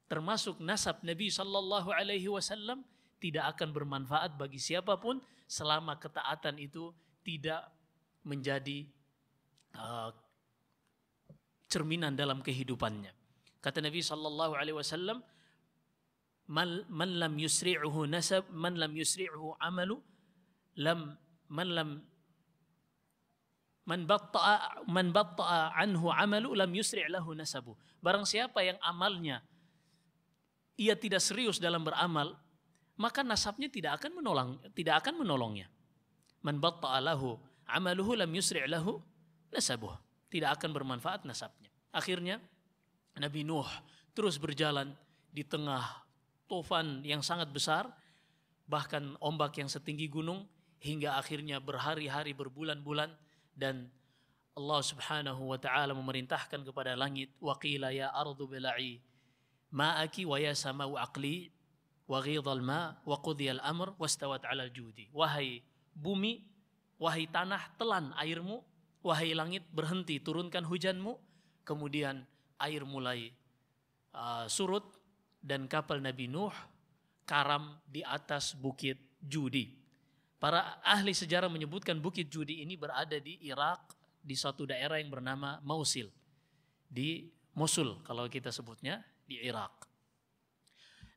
termasuk nasab Nabi Shallallahu Alaihi Wasallam tidak akan bermanfaat bagi siapapun selama ketaatan itu tidak menjadi uh, cerminan dalam kehidupannya. Kata Nabi Shallallahu Alaihi Wasallam, man lam yusri'uhu nasab, man lam yusri'uhu amalu, lam man lam man batta'a man batta'a anhu amalu lam yusri' lahu nasabu. Barang siapa yang amalnya ia tidak serius dalam beramal, maka nasabnya tidak akan menolong, tidak akan menolongnya. Man batta'alahu amaluhu lam yusri' nasabuh. Tidak akan bermanfaat nasabnya. Akhirnya Nabi Nuh terus berjalan di tengah tofan yang sangat besar, bahkan ombak yang setinggi gunung, hingga akhirnya berhari-hari berbulan-bulan dan Allah Subhanahu wa taala memerintahkan kepada langit waqila ya ardu bilai ma'aki wa ya sama wa aqli wa ghidhal ma wa qudhiyal amr wa wastawat 'alal judi. Wahai bumi, wahai tanah telan airmu, wahai langit berhenti turunkan hujanmu, kemudian air mulai uh, surut dan kapal Nabi Nuh karam di atas bukit Judi. Para ahli sejarah menyebutkan bukit Judi ini berada di Irak di satu daerah yang bernama Mausil di Mosul kalau kita sebutnya di Irak.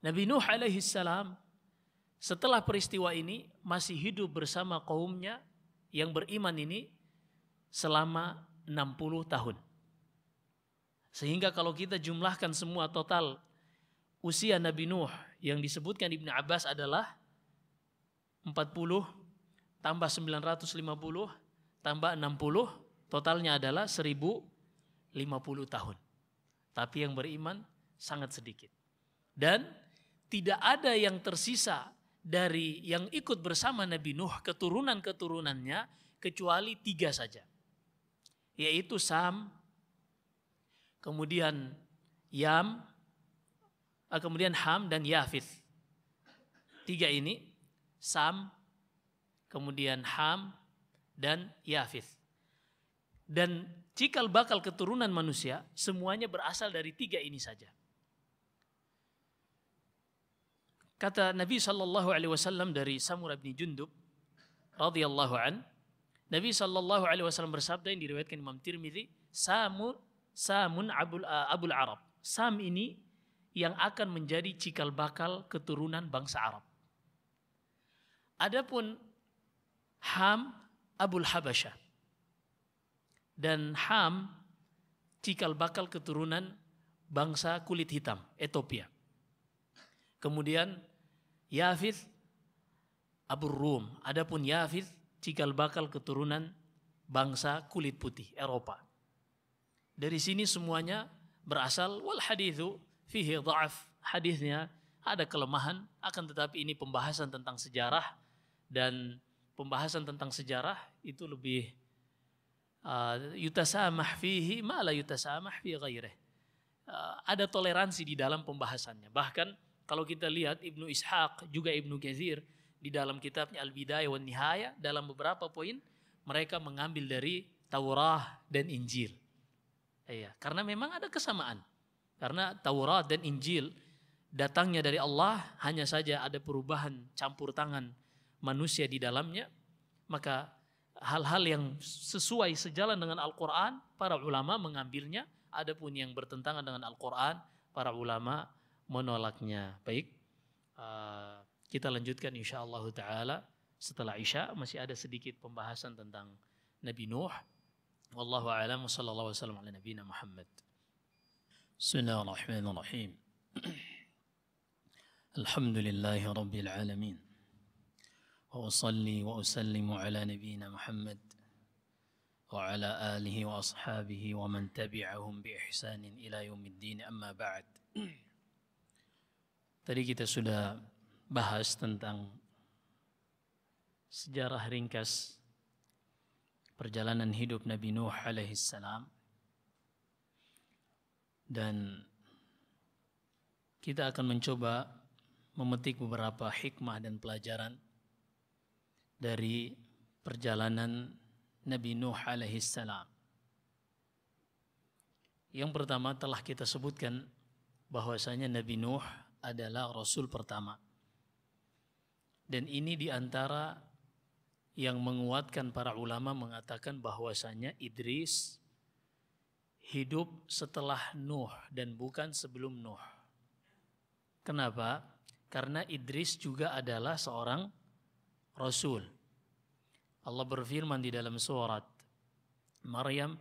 Nabi Nuh alaihi salam setelah peristiwa ini masih hidup bersama kaumnya yang beriman ini selama 60 tahun. Sehingga kalau kita jumlahkan semua total usia Nabi Nuh yang disebutkan Ibnu Abbas adalah 40 tambah 950 tambah 60 totalnya adalah 1050 tahun. Tapi yang beriman sangat sedikit. Dan tidak ada yang tersisa dari yang ikut bersama Nabi Nuh keturunan-keturunannya kecuali tiga saja. Yaitu Sam, kemudian Yam, eh, kemudian Ham dan Yafid. Tiga ini, Sam, kemudian Ham, dan Yafid. Dan cikal bakal keturunan manusia semuanya berasal dari tiga ini saja. Kata Nabi Sallallahu Alaihi Wasallam dari Samurah bin Jundub radhiyallahu an, Nabi Sallallahu Alaihi Wasallam bersabda yang diriwayatkan Imam Tirmidzi, Samur Samun Abul eh, Abul Arab. Sam ini yang akan menjadi cikal bakal keturunan bangsa Arab. Adapun Ham Abul Habasha dan Ham cikal bakal keturunan bangsa kulit hitam Ethiopia. Kemudian Yafiz Abu Rum. Adapun Yafiz cikal bakal keturunan bangsa kulit putih Eropa. Dari sini semuanya berasal wal hadithu fihi dha'af. Hadisnya ada kelemahan akan tetapi ini pembahasan tentang sejarah dan pembahasan tentang sejarah itu lebih uh, yutasamah fihi ma la yutasamah fi uh, ada toleransi di dalam pembahasannya. Bahkan kalau kita lihat Ibnu Ishaq juga Ibnu Ghazir di dalam kitabnya Al-Bidayah wan Nihaya dalam beberapa poin mereka mengambil dari Taurat dan Injil. Iya, karena memang ada kesamaan. Karena Taurat dan Injil datangnya dari Allah hanya saja ada perubahan campur tangan manusia di dalamnya, maka hal-hal yang sesuai sejalan dengan Al-Qur'an para ulama mengambilnya, adapun yang bertentangan dengan Al-Qur'an para ulama menolaknya. Baik, eh, kita lanjutkan insya Allah Ta'ala setelah Isya masih ada sedikit pembahasan tentang Nabi Nuh. Wallahu a'lam wa sallallahu ala nabiyina Muhammad. Bismillahirrahmanirrahim. [clears throat] Alhamdulillahi rabbil alamin. Wa usalli wa usallimu ala nabiyina Muhammad wa ala alihi wa ashabihi wa man tabi'ahum bi ihsanin ila yaumiddin amma ba'd. [clears throat] Tadi kita sudah bahas tentang sejarah ringkas perjalanan hidup Nabi Nuh alaihissalam dan kita akan mencoba memetik beberapa hikmah dan pelajaran dari perjalanan Nabi Nuh alaihissalam. Yang pertama telah kita sebutkan bahwasanya Nabi Nuh adalah Rasul pertama. Dan ini diantara yang menguatkan para ulama mengatakan bahwasanya Idris hidup setelah Nuh dan bukan sebelum Nuh. Kenapa? Karena Idris juga adalah seorang Rasul. Allah berfirman di dalam surat Maryam,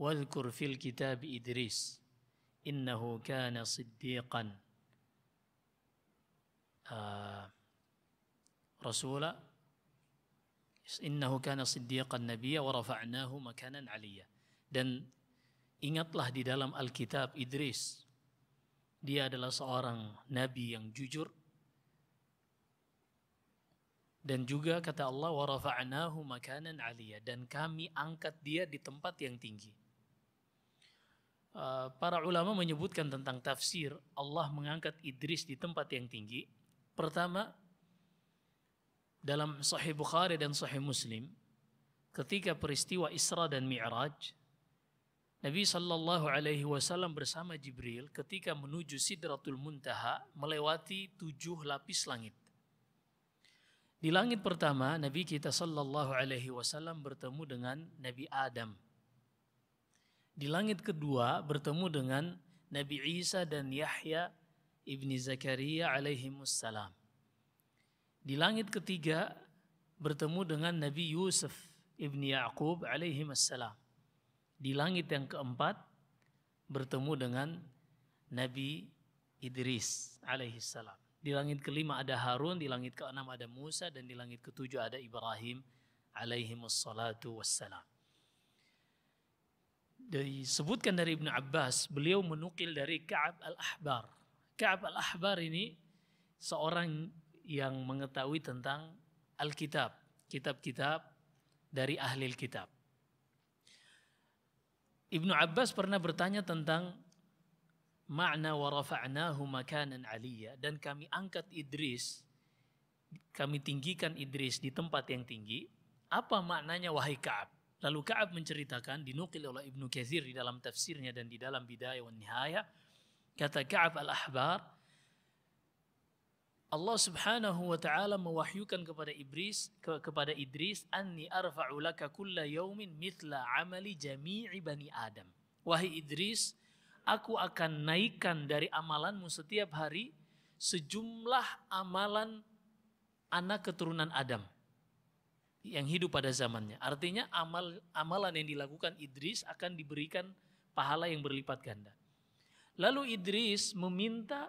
Wadkur fil kitab Idris, innahu kana siddiqan Rasulullah siddiqan Dan ingatlah di dalam Alkitab Idris dia adalah seorang nabi yang jujur dan juga kata Allah warafanahu makanan aliyah, dan kami angkat dia di tempat yang tinggi. Uh, para ulama menyebutkan tentang tafsir Allah mengangkat Idris di tempat yang tinggi Pertama, dalam Sahih Bukhari dan Sahih Muslim, ketika peristiwa Isra dan Mi'raj, Nabi Shallallahu Alaihi Wasallam bersama Jibril ketika menuju Sidratul Muntaha melewati tujuh lapis langit. Di langit pertama, Nabi kita Shallallahu Alaihi Wasallam bertemu dengan Nabi Adam. Di langit kedua bertemu dengan Nabi Isa dan Yahya ibni Zakaria alaihimussalam. Di langit ketiga bertemu dengan Nabi Yusuf ibni Yaqub alaihimussalam Di langit yang keempat bertemu dengan Nabi Idris alaihissalam. Di langit kelima ada Harun, di langit keenam ada Musa, dan di langit ketujuh ada Ibrahim alaihimussalatu wassalam. Disebutkan dari Ibnu Abbas, beliau menukil dari Ka'ab al-Ahbar Ka'ab al-Ahbar ini seorang yang mengetahui tentang Alkitab, kitab-kitab dari ahli Alkitab. Ibnu Abbas pernah bertanya tentang makna wa rafa'nahu makanan aliyya dan kami angkat Idris kami tinggikan Idris di tempat yang tinggi apa maknanya wahai Ka'ab lalu Ka'ab menceritakan dinukil oleh Ibnu Katsir di dalam tafsirnya dan di dalam Bidayah wa Nihayah kata Ka'ab al-Ahbar, Allah Subhanahu wa taala mewahyukan kepada Iblis ke, kepada Idris anni arfa'u laka kulla yaumin mitla amali jami'i bani Adam. Wahai Idris, aku akan naikkan dari amalanmu setiap hari sejumlah amalan anak keturunan Adam yang hidup pada zamannya. Artinya amal amalan yang dilakukan Idris akan diberikan pahala yang berlipat ganda. Lalu Idris meminta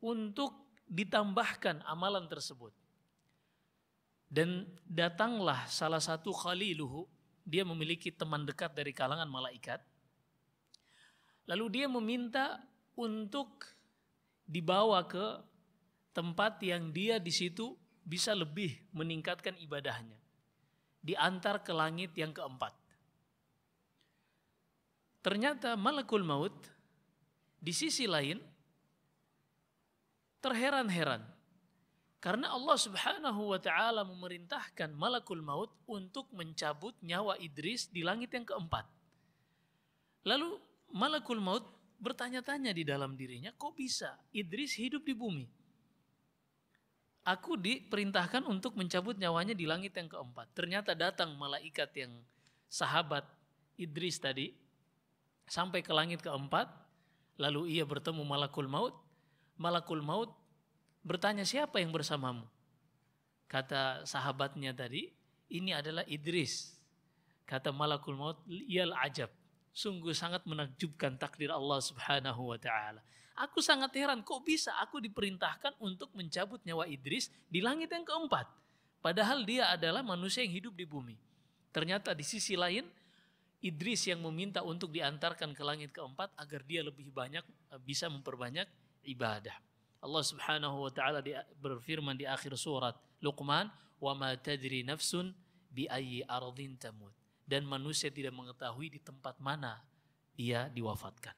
untuk ditambahkan amalan tersebut. Dan datanglah salah satu khaliluhu, dia memiliki teman dekat dari kalangan malaikat. Lalu dia meminta untuk dibawa ke tempat yang dia di situ bisa lebih meningkatkan ibadahnya. Diantar ke langit yang keempat. Ternyata malakul maut di sisi lain, terheran-heran karena Allah Subhanahu wa taala memerintahkan malakul maut untuk mencabut nyawa Idris di langit yang keempat. Lalu malakul maut bertanya-tanya di dalam dirinya, kok bisa Idris hidup di bumi? Aku diperintahkan untuk mencabut nyawanya di langit yang keempat. Ternyata datang malaikat yang sahabat Idris tadi sampai ke langit keempat Lalu ia bertemu malakul maut. Malakul maut bertanya siapa yang bersamamu? Kata sahabatnya tadi, ini adalah Idris. Kata malakul maut, iyal ajab. Sungguh sangat menakjubkan takdir Allah subhanahu wa ta'ala. Aku sangat heran, kok bisa aku diperintahkan untuk mencabut nyawa Idris di langit yang keempat. Padahal dia adalah manusia yang hidup di bumi. Ternyata di sisi lain, Idris yang meminta untuk diantarkan ke langit keempat agar dia lebih banyak eh, bisa memperbanyak ibadah. Allah Subhanahu wa taala berfirman di akhir surat Luqman, "Wa ma tadri nafsun bi ayyi ardhin tamut." Dan manusia tidak mengetahui di tempat mana dia diwafatkan.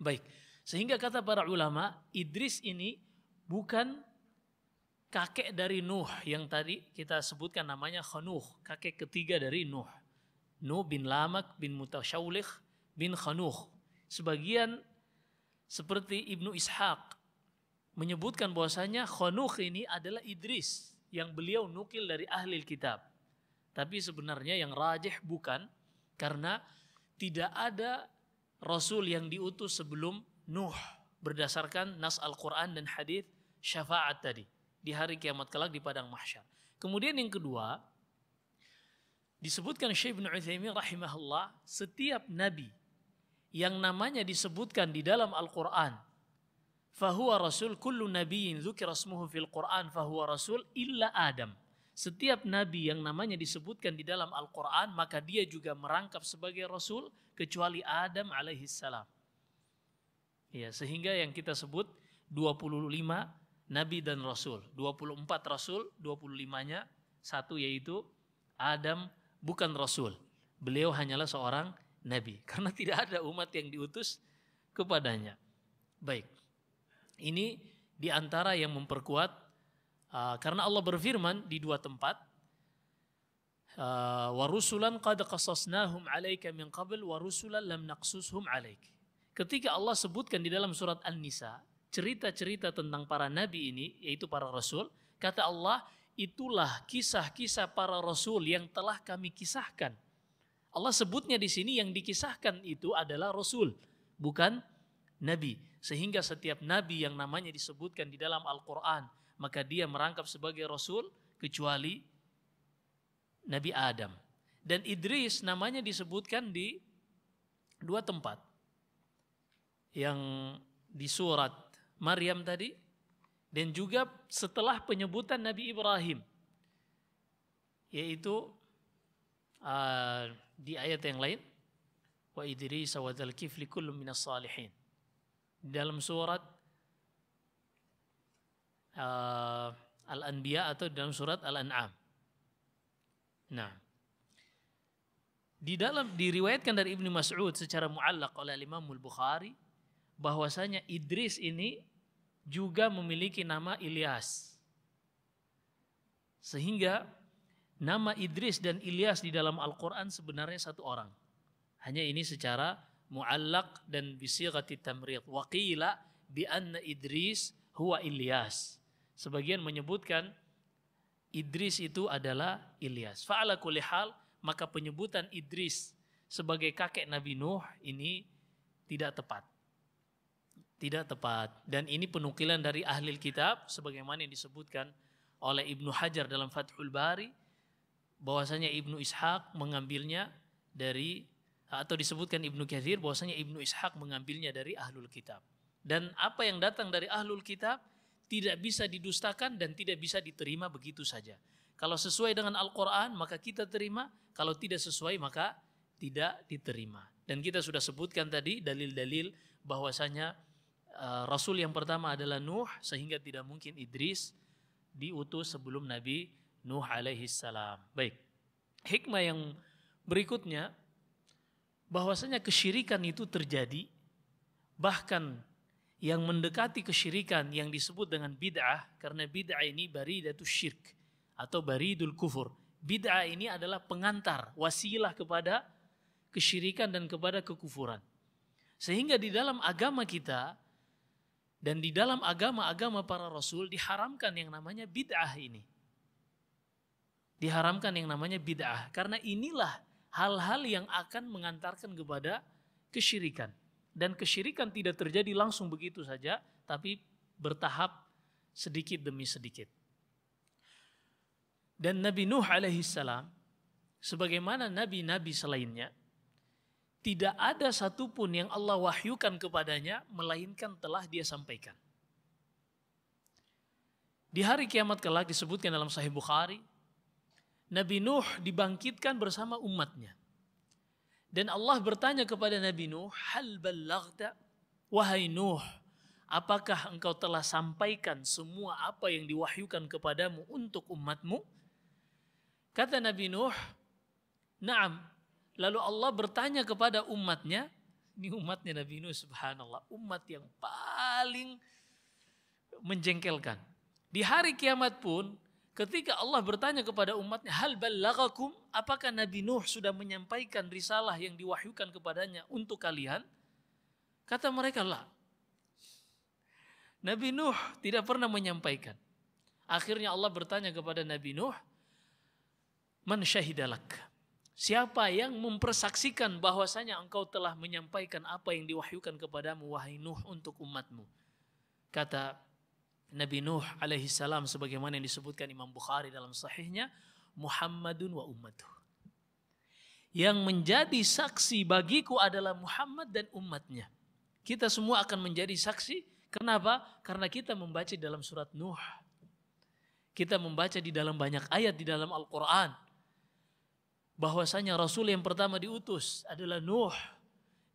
Baik, sehingga kata para ulama, Idris ini bukan kakek dari Nuh yang tadi kita sebutkan namanya Khanuh, kakek ketiga dari Nuh. Nu bin Lamak bin Mutasyawlikh bin Khanukh. Sebagian seperti Ibnu Ishaq menyebutkan bahwasanya Khanukh ini adalah Idris yang beliau nukil dari ahli kitab. Tapi sebenarnya yang rajih bukan karena tidak ada rasul yang diutus sebelum Nuh berdasarkan nas Al-Qur'an dan hadis syafaat tadi di hari kiamat kelak di padang mahsyar. Kemudian yang kedua, disebutkan Syekh bin Utsaimin rahimahullah, setiap nabi yang namanya disebutkan di dalam Al-Qur'an, fahuwa rasul kullu nabiyin dzukira ismuhu fil Qur'an fahuwa rasul illa Adam. Setiap nabi yang namanya disebutkan di dalam Al-Qur'an maka dia juga merangkap sebagai rasul kecuali Adam salam. Ya, sehingga yang kita sebut 25 nabi dan rasul, 24 rasul, 25-nya satu yaitu Adam bukan rasul. Beliau hanyalah seorang nabi [laughs] karena tidak ada umat yang diutus kepadanya. Baik. Ini di antara yang memperkuat uh, karena Allah berfirman di dua tempat uh, warusulan qad qasasnahum 'alaika min qabl warusulan lam naqsushum 'alaik. Ketika Allah sebutkan di dalam surat An-Nisa cerita-cerita tentang para nabi ini yaitu para rasul, kata Allah itulah kisah-kisah para rasul yang telah kami kisahkan. Allah sebutnya di sini yang dikisahkan itu adalah rasul, bukan nabi. Sehingga setiap nabi yang namanya disebutkan di dalam Al-Qur'an, maka dia merangkap sebagai rasul kecuali Nabi Adam. Dan Idris namanya disebutkan di dua tempat. Yang di surat Maryam tadi dan juga setelah penyebutan Nabi Ibrahim yaitu uh, di ayat yang lain wa Idris wa dzalkifli kullum minas salihin. Dalam surat uh, Al-Anbiya atau dalam surat Al-An'am. Nah, di dalam diriwayatkan dari Ibnu Mas'ud secara muallak oleh Imam Al-Bukhari bahwasanya Idris ini juga memiliki nama Ilyas. Sehingga nama Idris dan Ilyas di dalam Al-Quran sebenarnya satu orang. Hanya ini secara mu'allak dan bisirati tamrid. Waqila bi anna Idris huwa Ilyas. Sebagian menyebutkan Idris itu adalah Ilyas. Fa'ala kulli maka penyebutan Idris sebagai kakek Nabi Nuh ini tidak tepat tidak tepat. Dan ini penukilan dari ahli kitab sebagaimana yang disebutkan oleh Ibnu Hajar dalam Fathul Bari bahwasanya Ibnu Ishaq mengambilnya dari atau disebutkan Ibnu Kathir bahwasanya Ibnu Ishaq mengambilnya dari ahlul kitab. Dan apa yang datang dari ahlul kitab tidak bisa didustakan dan tidak bisa diterima begitu saja. Kalau sesuai dengan Al-Qur'an maka kita terima, kalau tidak sesuai maka tidak diterima. Dan kita sudah sebutkan tadi dalil-dalil bahwasanya Eh, rasul yang pertama adalah Nuh sehingga tidak mungkin Idris diutus sebelum Nabi Nuh alaihi salam. Baik. Hikmah yang berikutnya bahwasanya kesyirikan itu terjadi bahkan yang mendekati kesyirikan yang disebut dengan bid'ah karena bid'ah ini baridatus syirk atau baridul kufur. Bid'ah ini adalah pengantar, wasilah kepada kesyirikan dan kepada kekufuran. Sehingga di dalam agama kita dan di dalam agama-agama para rasul diharamkan yang namanya bid'ah ini. Diharamkan yang namanya bid'ah. Karena inilah hal-hal yang akan mengantarkan kepada kesyirikan. Dan kesyirikan tidak terjadi langsung begitu saja, tapi bertahap sedikit demi sedikit. Dan Nabi Nuh alaihissalam, sebagaimana nabi-nabi selainnya, tidak ada satupun yang Allah wahyukan kepadanya melainkan telah dia sampaikan. Di hari kiamat kelak disebutkan dalam Sahih Bukhari, Nabi Nuh dibangkitkan bersama umatnya. Dan Allah bertanya kepada Nabi Nuh, "Hal ballaghta? Wahai Nuh, apakah engkau telah sampaikan semua apa yang diwahyukan kepadamu untuk umatmu?" Kata Nabi Nuh, "Na'am, Lalu Allah bertanya kepada umatnya, ini umatnya Nabi Nuh subhanallah, umat yang paling menjengkelkan. Di hari kiamat pun ketika Allah bertanya kepada umatnya, "Hal balagakum, Apakah Nabi Nuh sudah menyampaikan risalah yang diwahyukan kepadanya untuk kalian?" Kata mereka, "Lah." Nabi Nuh tidak pernah menyampaikan. Akhirnya Allah bertanya kepada Nabi Nuh, "Man syahidalak?" Siapa yang mempersaksikan bahwasanya engkau telah menyampaikan apa yang diwahyukan kepadamu wahai Nuh untuk umatmu? Kata Nabi Nuh alaihi salam sebagaimana yang disebutkan Imam Bukhari dalam sahihnya, Muhammadun wa ummatuh. Yang menjadi saksi bagiku adalah Muhammad dan umatnya. Kita semua akan menjadi saksi. Kenapa? Karena kita membaca dalam surat Nuh. Kita membaca di dalam banyak ayat di dalam Al-Quran bahwasanya Rasul yang pertama diutus adalah Nuh.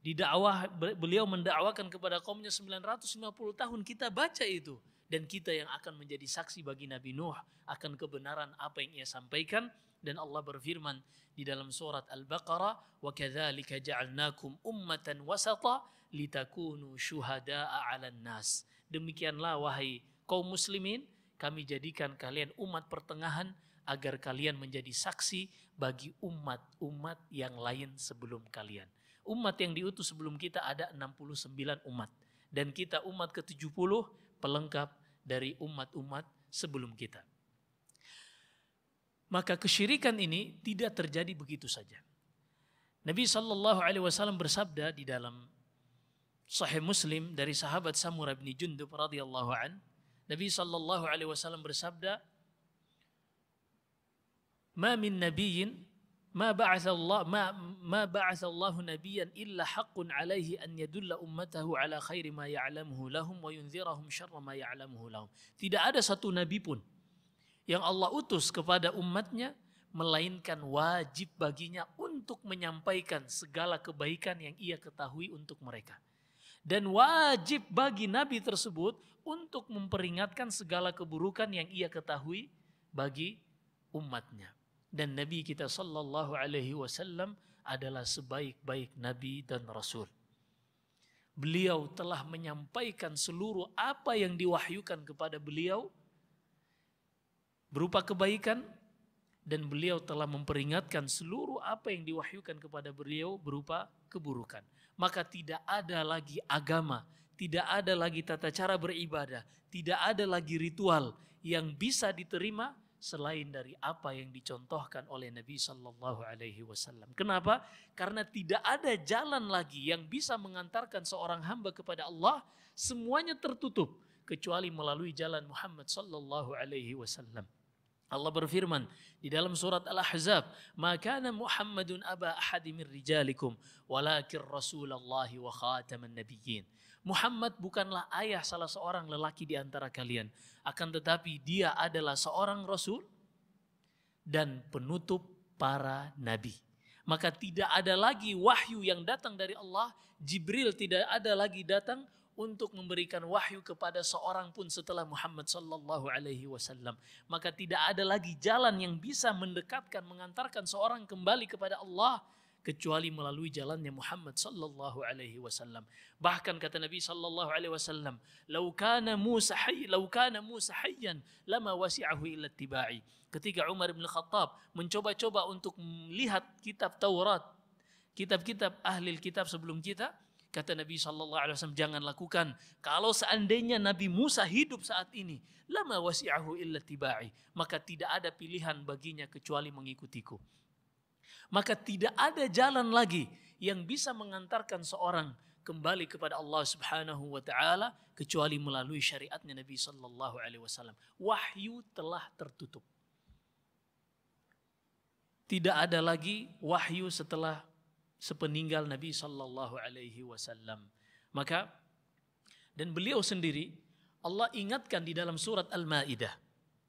dakwah beliau mendakwakan kepada kaumnya 950 tahun kita baca itu dan kita yang akan menjadi saksi bagi Nabi Nuh akan kebenaran apa yang ia sampaikan dan Allah berfirman di dalam surat Al-Baqarah wa kadzalika ja'alnakum ummatan wasata litakunu syuhada'a 'alan nas demikianlah wahai kaum muslimin kami jadikan kalian umat pertengahan agar kalian menjadi saksi bagi umat-umat yang lain sebelum kalian. Umat yang diutus sebelum kita ada 69 umat. Dan kita umat ke-70 pelengkap dari umat-umat sebelum kita. Maka kesyirikan ini tidak terjadi begitu saja. Nabi Shallallahu Alaihi Wasallam bersabda di dalam Sahih Muslim dari sahabat Samurah bin Jundub radhiyallahu an. Nabi Shallallahu Alaihi Wasallam bersabda, ma min nabiyyin ma ba'atsallah ma ma Allah nabiyyan illa haqqun alaihi an yadulla ummatahu ala khairi ma ya'lamuhu lahum wa yunzirahum syarra ma ya'lamuhu lahum. Tidak ada satu nabi pun yang Allah utus kepada umatnya melainkan wajib baginya untuk menyampaikan segala kebaikan yang ia ketahui untuk mereka. Dan wajib bagi nabi tersebut untuk memperingatkan segala keburukan yang ia ketahui bagi umatnya dan Nabi kita sallallahu alaihi wasallam adalah sebaik-baik nabi dan rasul. Beliau telah menyampaikan seluruh apa yang diwahyukan kepada beliau berupa kebaikan dan beliau telah memperingatkan seluruh apa yang diwahyukan kepada beliau berupa keburukan. Maka tidak ada lagi agama, tidak ada lagi tata cara beribadah, tidak ada lagi ritual yang bisa diterima selain dari apa yang dicontohkan oleh Nabi Shallallahu Alaihi Wasallam. Kenapa? Karena tidak ada jalan lagi yang bisa mengantarkan seorang hamba kepada Allah. Semuanya tertutup kecuali melalui jalan Muhammad Shallallahu Alaihi Wasallam. Allah berfirman di dalam surat Al-Ahzab, "Maka Muhammadun aba ahadimir rijalikum, walakin Rasulullah wa khataman nabiyyin." Muhammad bukanlah ayah salah seorang lelaki di antara kalian. Akan tetapi dia adalah seorang rasul dan penutup para nabi. Maka tidak ada lagi wahyu yang datang dari Allah. Jibril tidak ada lagi datang untuk memberikan wahyu kepada seorang pun setelah Muhammad sallallahu alaihi wasallam. Maka tidak ada lagi jalan yang bisa mendekatkan, mengantarkan seorang kembali kepada Allah kecuali melalui jalannya Muhammad sallallahu alaihi wasallam. Bahkan kata Nabi sallallahu alaihi wasallam, "Lau kana Musa hayy, lau kana Musa hayyan, lama wasi'ahu illa tibai." Ketika Umar bin Khattab mencoba-coba untuk melihat kitab Taurat, kitab-kitab ahli kitab sebelum kita, kata Nabi sallallahu alaihi wasallam, "Jangan lakukan. Kalau seandainya Nabi Musa hidup saat ini, lama wasi'ahu illa tibai." Maka tidak ada pilihan baginya kecuali mengikutiku maka tidak ada jalan lagi yang bisa mengantarkan seorang kembali kepada Allah Subhanahu wa taala kecuali melalui syariatnya Nabi sallallahu alaihi wasallam. Wahyu telah tertutup. Tidak ada lagi wahyu setelah sepeninggal Nabi sallallahu alaihi wasallam. Maka dan beliau sendiri Allah ingatkan di dalam surat Al-Maidah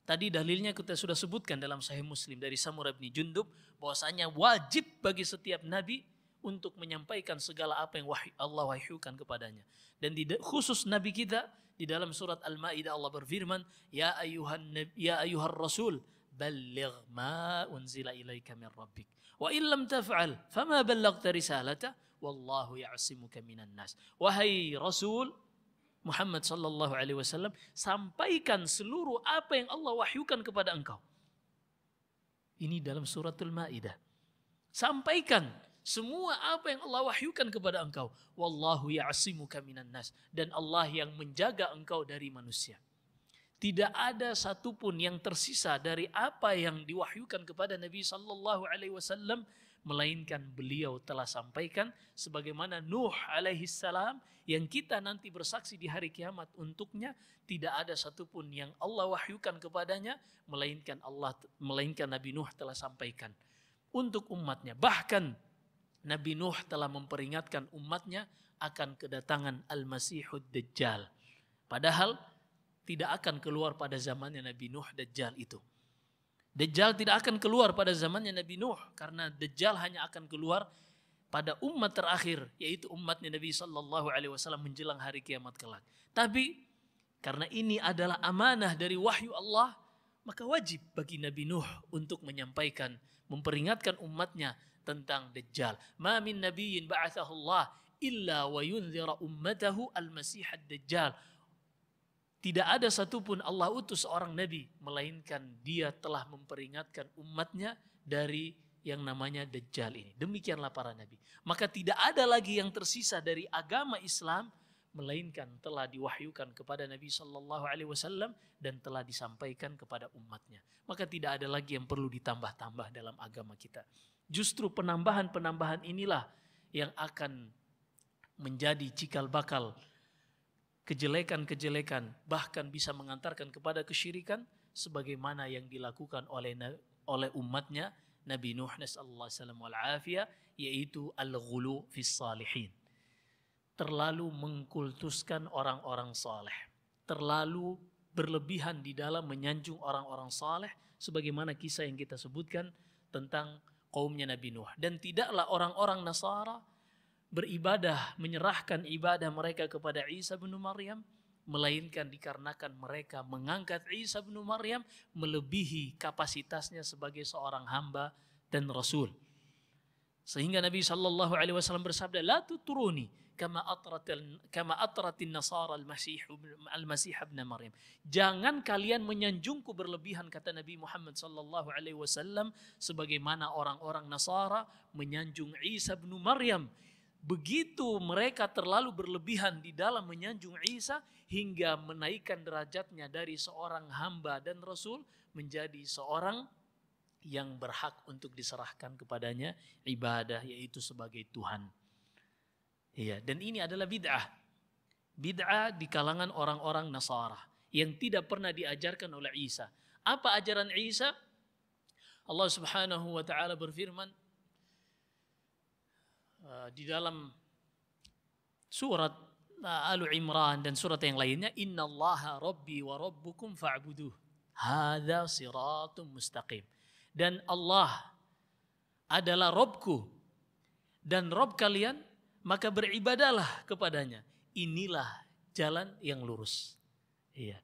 Tadi dalilnya kita sudah sebutkan dalam Sahih Muslim dari Samurah bin Jundub bahwasanya wajib bagi setiap nabi untuk menyampaikan segala apa yang wahyu, Allah wahyukan kepadanya. Dan di, khusus nabi kita di dalam surat Al-Maidah Allah berfirman, "Ya ayuhan ya ayuhan rasul, balligh ma unzila ilaika min rabbik. Wa in lam taf'al fama ballaghta risalata wallahu ya'simuka minan nas." Wahai rasul, Muhammad sallallahu alaihi wasallam, sampaikan seluruh apa yang Allah wahyukan kepada engkau. Ini dalam suratul Maidah. Sampaikan semua apa yang Allah wahyukan kepada engkau. Wallahu ya'simuka minan nas dan Allah yang menjaga engkau dari manusia. Tidak ada satupun yang tersisa dari apa yang diwahyukan kepada Nabi Sallallahu Alaihi Wasallam melainkan beliau telah sampaikan sebagaimana Nuh alaihi salam yang kita nanti bersaksi di hari kiamat untuknya tidak ada satupun yang Allah wahyukan kepadanya melainkan Allah melainkan Nabi Nuh telah sampaikan untuk umatnya bahkan Nabi Nuh telah memperingatkan umatnya akan kedatangan Al-Masihud Dajjal padahal tidak akan keluar pada zamannya Nabi Nuh Dajjal itu Dajjal tidak akan keluar pada zamannya Nabi Nuh karena Dajjal hanya akan keluar pada umat terakhir yaitu umatnya Nabi Shallallahu Alaihi Wasallam menjelang hari kiamat kelak. Tapi karena ini adalah amanah dari wahyu Allah maka wajib bagi Nabi Nuh untuk menyampaikan memperingatkan umatnya tentang Dajjal. Ma min nabiyyin ba'athahu Allah illa wa yunzira ummatahu al-masih ad-dajjal tidak ada satupun Allah utus orang nabi, melainkan dia telah memperingatkan umatnya dari yang namanya Dajjal ini. Demikianlah para nabi. Maka tidak ada lagi yang tersisa dari agama Islam, melainkan telah diwahyukan kepada Nabi Shallallahu Alaihi Wasallam dan telah disampaikan kepada umatnya. Maka tidak ada lagi yang perlu ditambah-tambah dalam agama kita. Justru penambahan-penambahan inilah yang akan menjadi cikal bakal kejelekan-kejelekan bahkan bisa mengantarkan kepada kesyirikan sebagaimana yang dilakukan oleh oleh umatnya Nabi Nuh nasallallahu alaihi wasallam yaitu al-ghulu fi salihin. Terlalu mengkultuskan orang-orang saleh. Terlalu berlebihan di dalam menyanjung orang-orang saleh sebagaimana kisah yang kita sebutkan tentang kaumnya Nabi Nuh dan tidaklah orang-orang Nasara beribadah, menyerahkan ibadah mereka kepada Isa bin Maryam, melainkan dikarenakan mereka mengangkat Isa bin Maryam melebihi kapasitasnya sebagai seorang hamba dan rasul. Sehingga Nabi Shallallahu Alaihi Wasallam bersabda, "La tuturuni kama atratil kama atratin nasara al-masih al-masih ibn Maryam." Jangan kalian menyanjungku berlebihan kata Nabi Muhammad Shallallahu Alaihi Wasallam sebagaimana orang-orang Nasara menyanjung Isa bin Maryam Begitu mereka terlalu berlebihan di dalam menyanjung Isa hingga menaikkan derajatnya dari seorang hamba dan rasul menjadi seorang yang berhak untuk diserahkan kepadanya ibadah yaitu sebagai Tuhan. Iya, dan ini adalah bid'ah. Bid'ah di kalangan orang-orang Nasara yang tidak pernah diajarkan oleh Isa. Apa ajaran Isa? Allah Subhanahu wa taala berfirman, Eh, di dalam surat eh, Al Imran dan surat yang lainnya inna allah rabbi wa rabbukum fa'buduh hada siratum mustaqim dan Allah adalah Robku dan Rob kalian maka beribadalah kepadanya inilah jalan yang lurus iya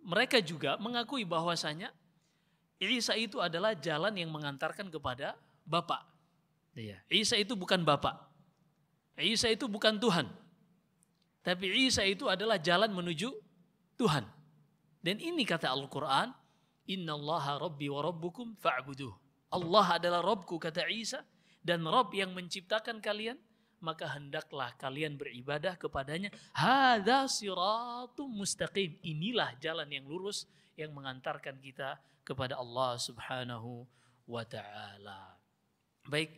mereka juga mengakui bahwasanya Isa itu adalah jalan yang mengantarkan kepada Bapak Iya. Isa itu bukan Bapak. Isa itu bukan Tuhan. Tapi Isa itu adalah jalan menuju Tuhan. Dan ini kata Al-Quran, Inna allaha rabbi wa rabbukum fa'buduh. Allah adalah Robku kata Isa dan Rob yang menciptakan kalian maka hendaklah kalian beribadah kepadanya. Hada siratum mustaqim. Inilah jalan yang lurus yang mengantarkan kita kepada Allah subhanahu wa ta'ala. Baik,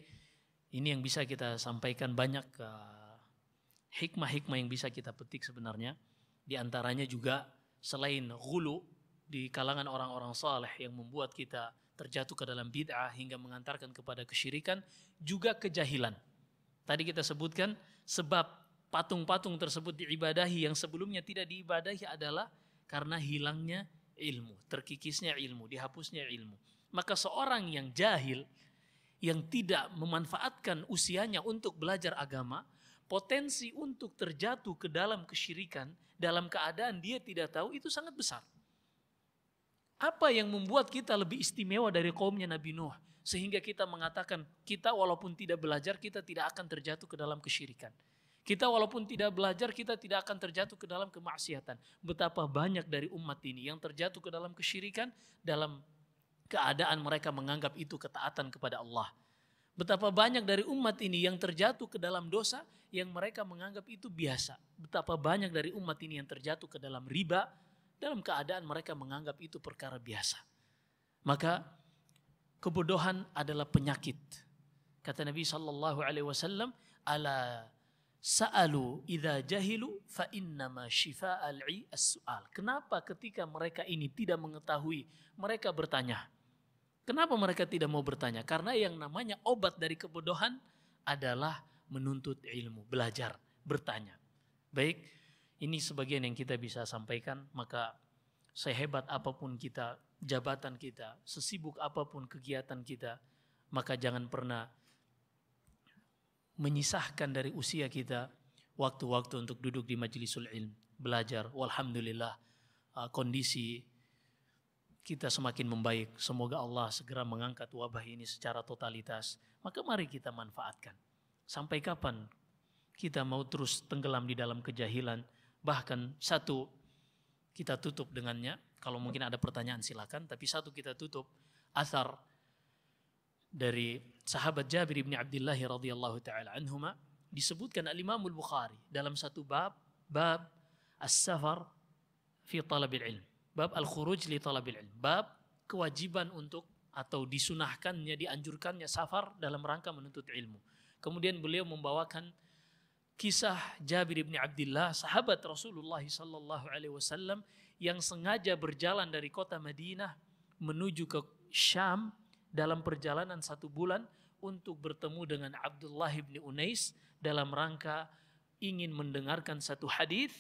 ini yang bisa kita sampaikan banyak eh, hikmah-hikmah yang bisa kita petik sebenarnya. Di antaranya juga selain gulu di kalangan orang-orang saleh yang membuat kita terjatuh ke dalam bid'ah hingga mengantarkan kepada kesyirikan, juga kejahilan. Tadi kita sebutkan sebab patung-patung tersebut diibadahi yang sebelumnya tidak diibadahi adalah karena hilangnya ilmu, terkikisnya ilmu, dihapusnya ilmu. Maka seorang yang jahil yang tidak memanfaatkan usianya untuk belajar agama, potensi untuk terjatuh ke dalam kesyirikan dalam keadaan dia tidak tahu itu sangat besar. Apa yang membuat kita lebih istimewa dari kaumnya Nabi Nuh sehingga kita mengatakan kita walaupun tidak belajar kita tidak akan terjatuh ke dalam kesyirikan. Kita walaupun tidak belajar, kita tidak akan terjatuh ke dalam kemaksiatan. Betapa banyak dari umat ini yang terjatuh ke dalam kesyirikan dalam keadaan mereka menganggap itu ketaatan kepada Allah. Betapa banyak dari umat ini yang terjatuh ke dalam dosa yang mereka menganggap itu biasa. Betapa banyak dari umat ini yang terjatuh ke dalam riba dalam keadaan mereka menganggap itu perkara biasa. Maka kebodohan adalah penyakit. Kata Nabi Shallallahu Alaihi Wasallam, ala sa'alu idha jahilu fa innama shifa al'i as-su'al. Kenapa ketika mereka ini tidak mengetahui, mereka bertanya. Kenapa mereka tidak mau bertanya? Karena yang namanya obat dari kebodohan adalah menuntut ilmu, belajar, bertanya. Baik, ini sebagian yang kita bisa sampaikan, maka sehebat apapun kita, jabatan kita, sesibuk apapun kegiatan kita, maka jangan pernah menyisahkan dari usia kita waktu-waktu untuk duduk di majlisul ilm, belajar. Walhamdulillah uh, kondisi kita semakin membaik. Semoga Allah segera mengangkat wabah ini secara totalitas. Maka mari kita manfaatkan. Sampai kapan kita mau terus tenggelam di dalam kejahilan? Bahkan satu kita tutup dengannya. Kalau mungkin ada pertanyaan silakan. Tapi satu kita tutup asar dari sahabat Jabir bin Abdullah radhiyallahu taala anhuma disebutkan al-Imam bukhari dalam satu bab bab as-safar fi talabil ilm Bab al-khuruj li talabil ilm. Bab kewajiban untuk atau disunahkannya, dianjurkannya safar dalam rangka menuntut ilmu. Kemudian beliau membawakan kisah Jabir bin Abdullah, sahabat Rasulullah sallallahu alaihi wasallam yang sengaja berjalan dari kota Madinah menuju ke Syam dalam perjalanan satu bulan untuk bertemu dengan Abdullah bin Unais dalam rangka ingin mendengarkan satu hadis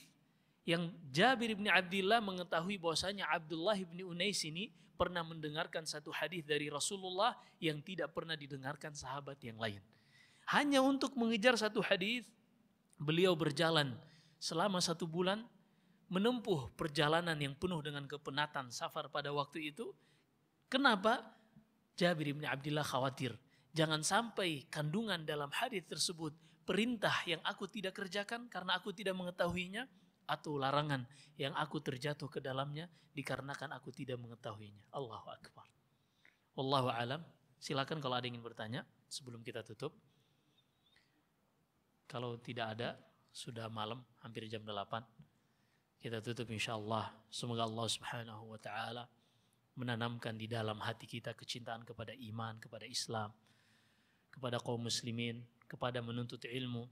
yang Jabir bin Abdullah mengetahui bahwasanya Abdullah bin Unais ini pernah mendengarkan satu hadis dari Rasulullah yang tidak pernah didengarkan sahabat yang lain. Hanya untuk mengejar satu hadis, beliau berjalan selama satu bulan, menempuh perjalanan yang penuh dengan kepenatan safar pada waktu itu. Kenapa? Jabir bin Abdullah khawatir. Jangan sampai kandungan dalam hadis tersebut perintah yang aku tidak kerjakan karena aku tidak mengetahuinya atau larangan yang aku terjatuh ke dalamnya dikarenakan aku tidak mengetahuinya. Allahu Akbar. Wallahu alam. Silakan kalau ada yang ingin bertanya sebelum kita tutup. Kalau tidak ada, sudah malam hampir jam 8. Kita tutup insya Allah. Semoga Allah Subhanahu wa taala menanamkan di dalam hati kita kecintaan kepada iman, kepada Islam, kepada kaum muslimin, kepada menuntut ilmu,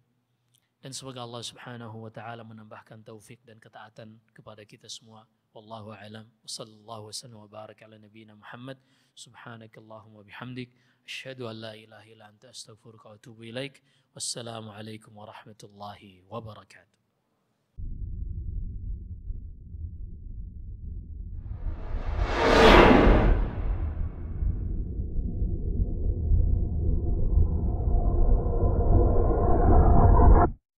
dan semoga Allah Subhanahu wa taala menambahkan taufik dan ketaatan kepada kita semua. Wallahu a'lam. Wassallallahu wasallam wa baraka ala nabiyyina Muhammad. Subhanakallahumma bihamdik asyhadu an la ilaha illa anta astaghfiruka wa atubu ilaik. Wassalamu alaikum warahmatullahi wabarakatuh.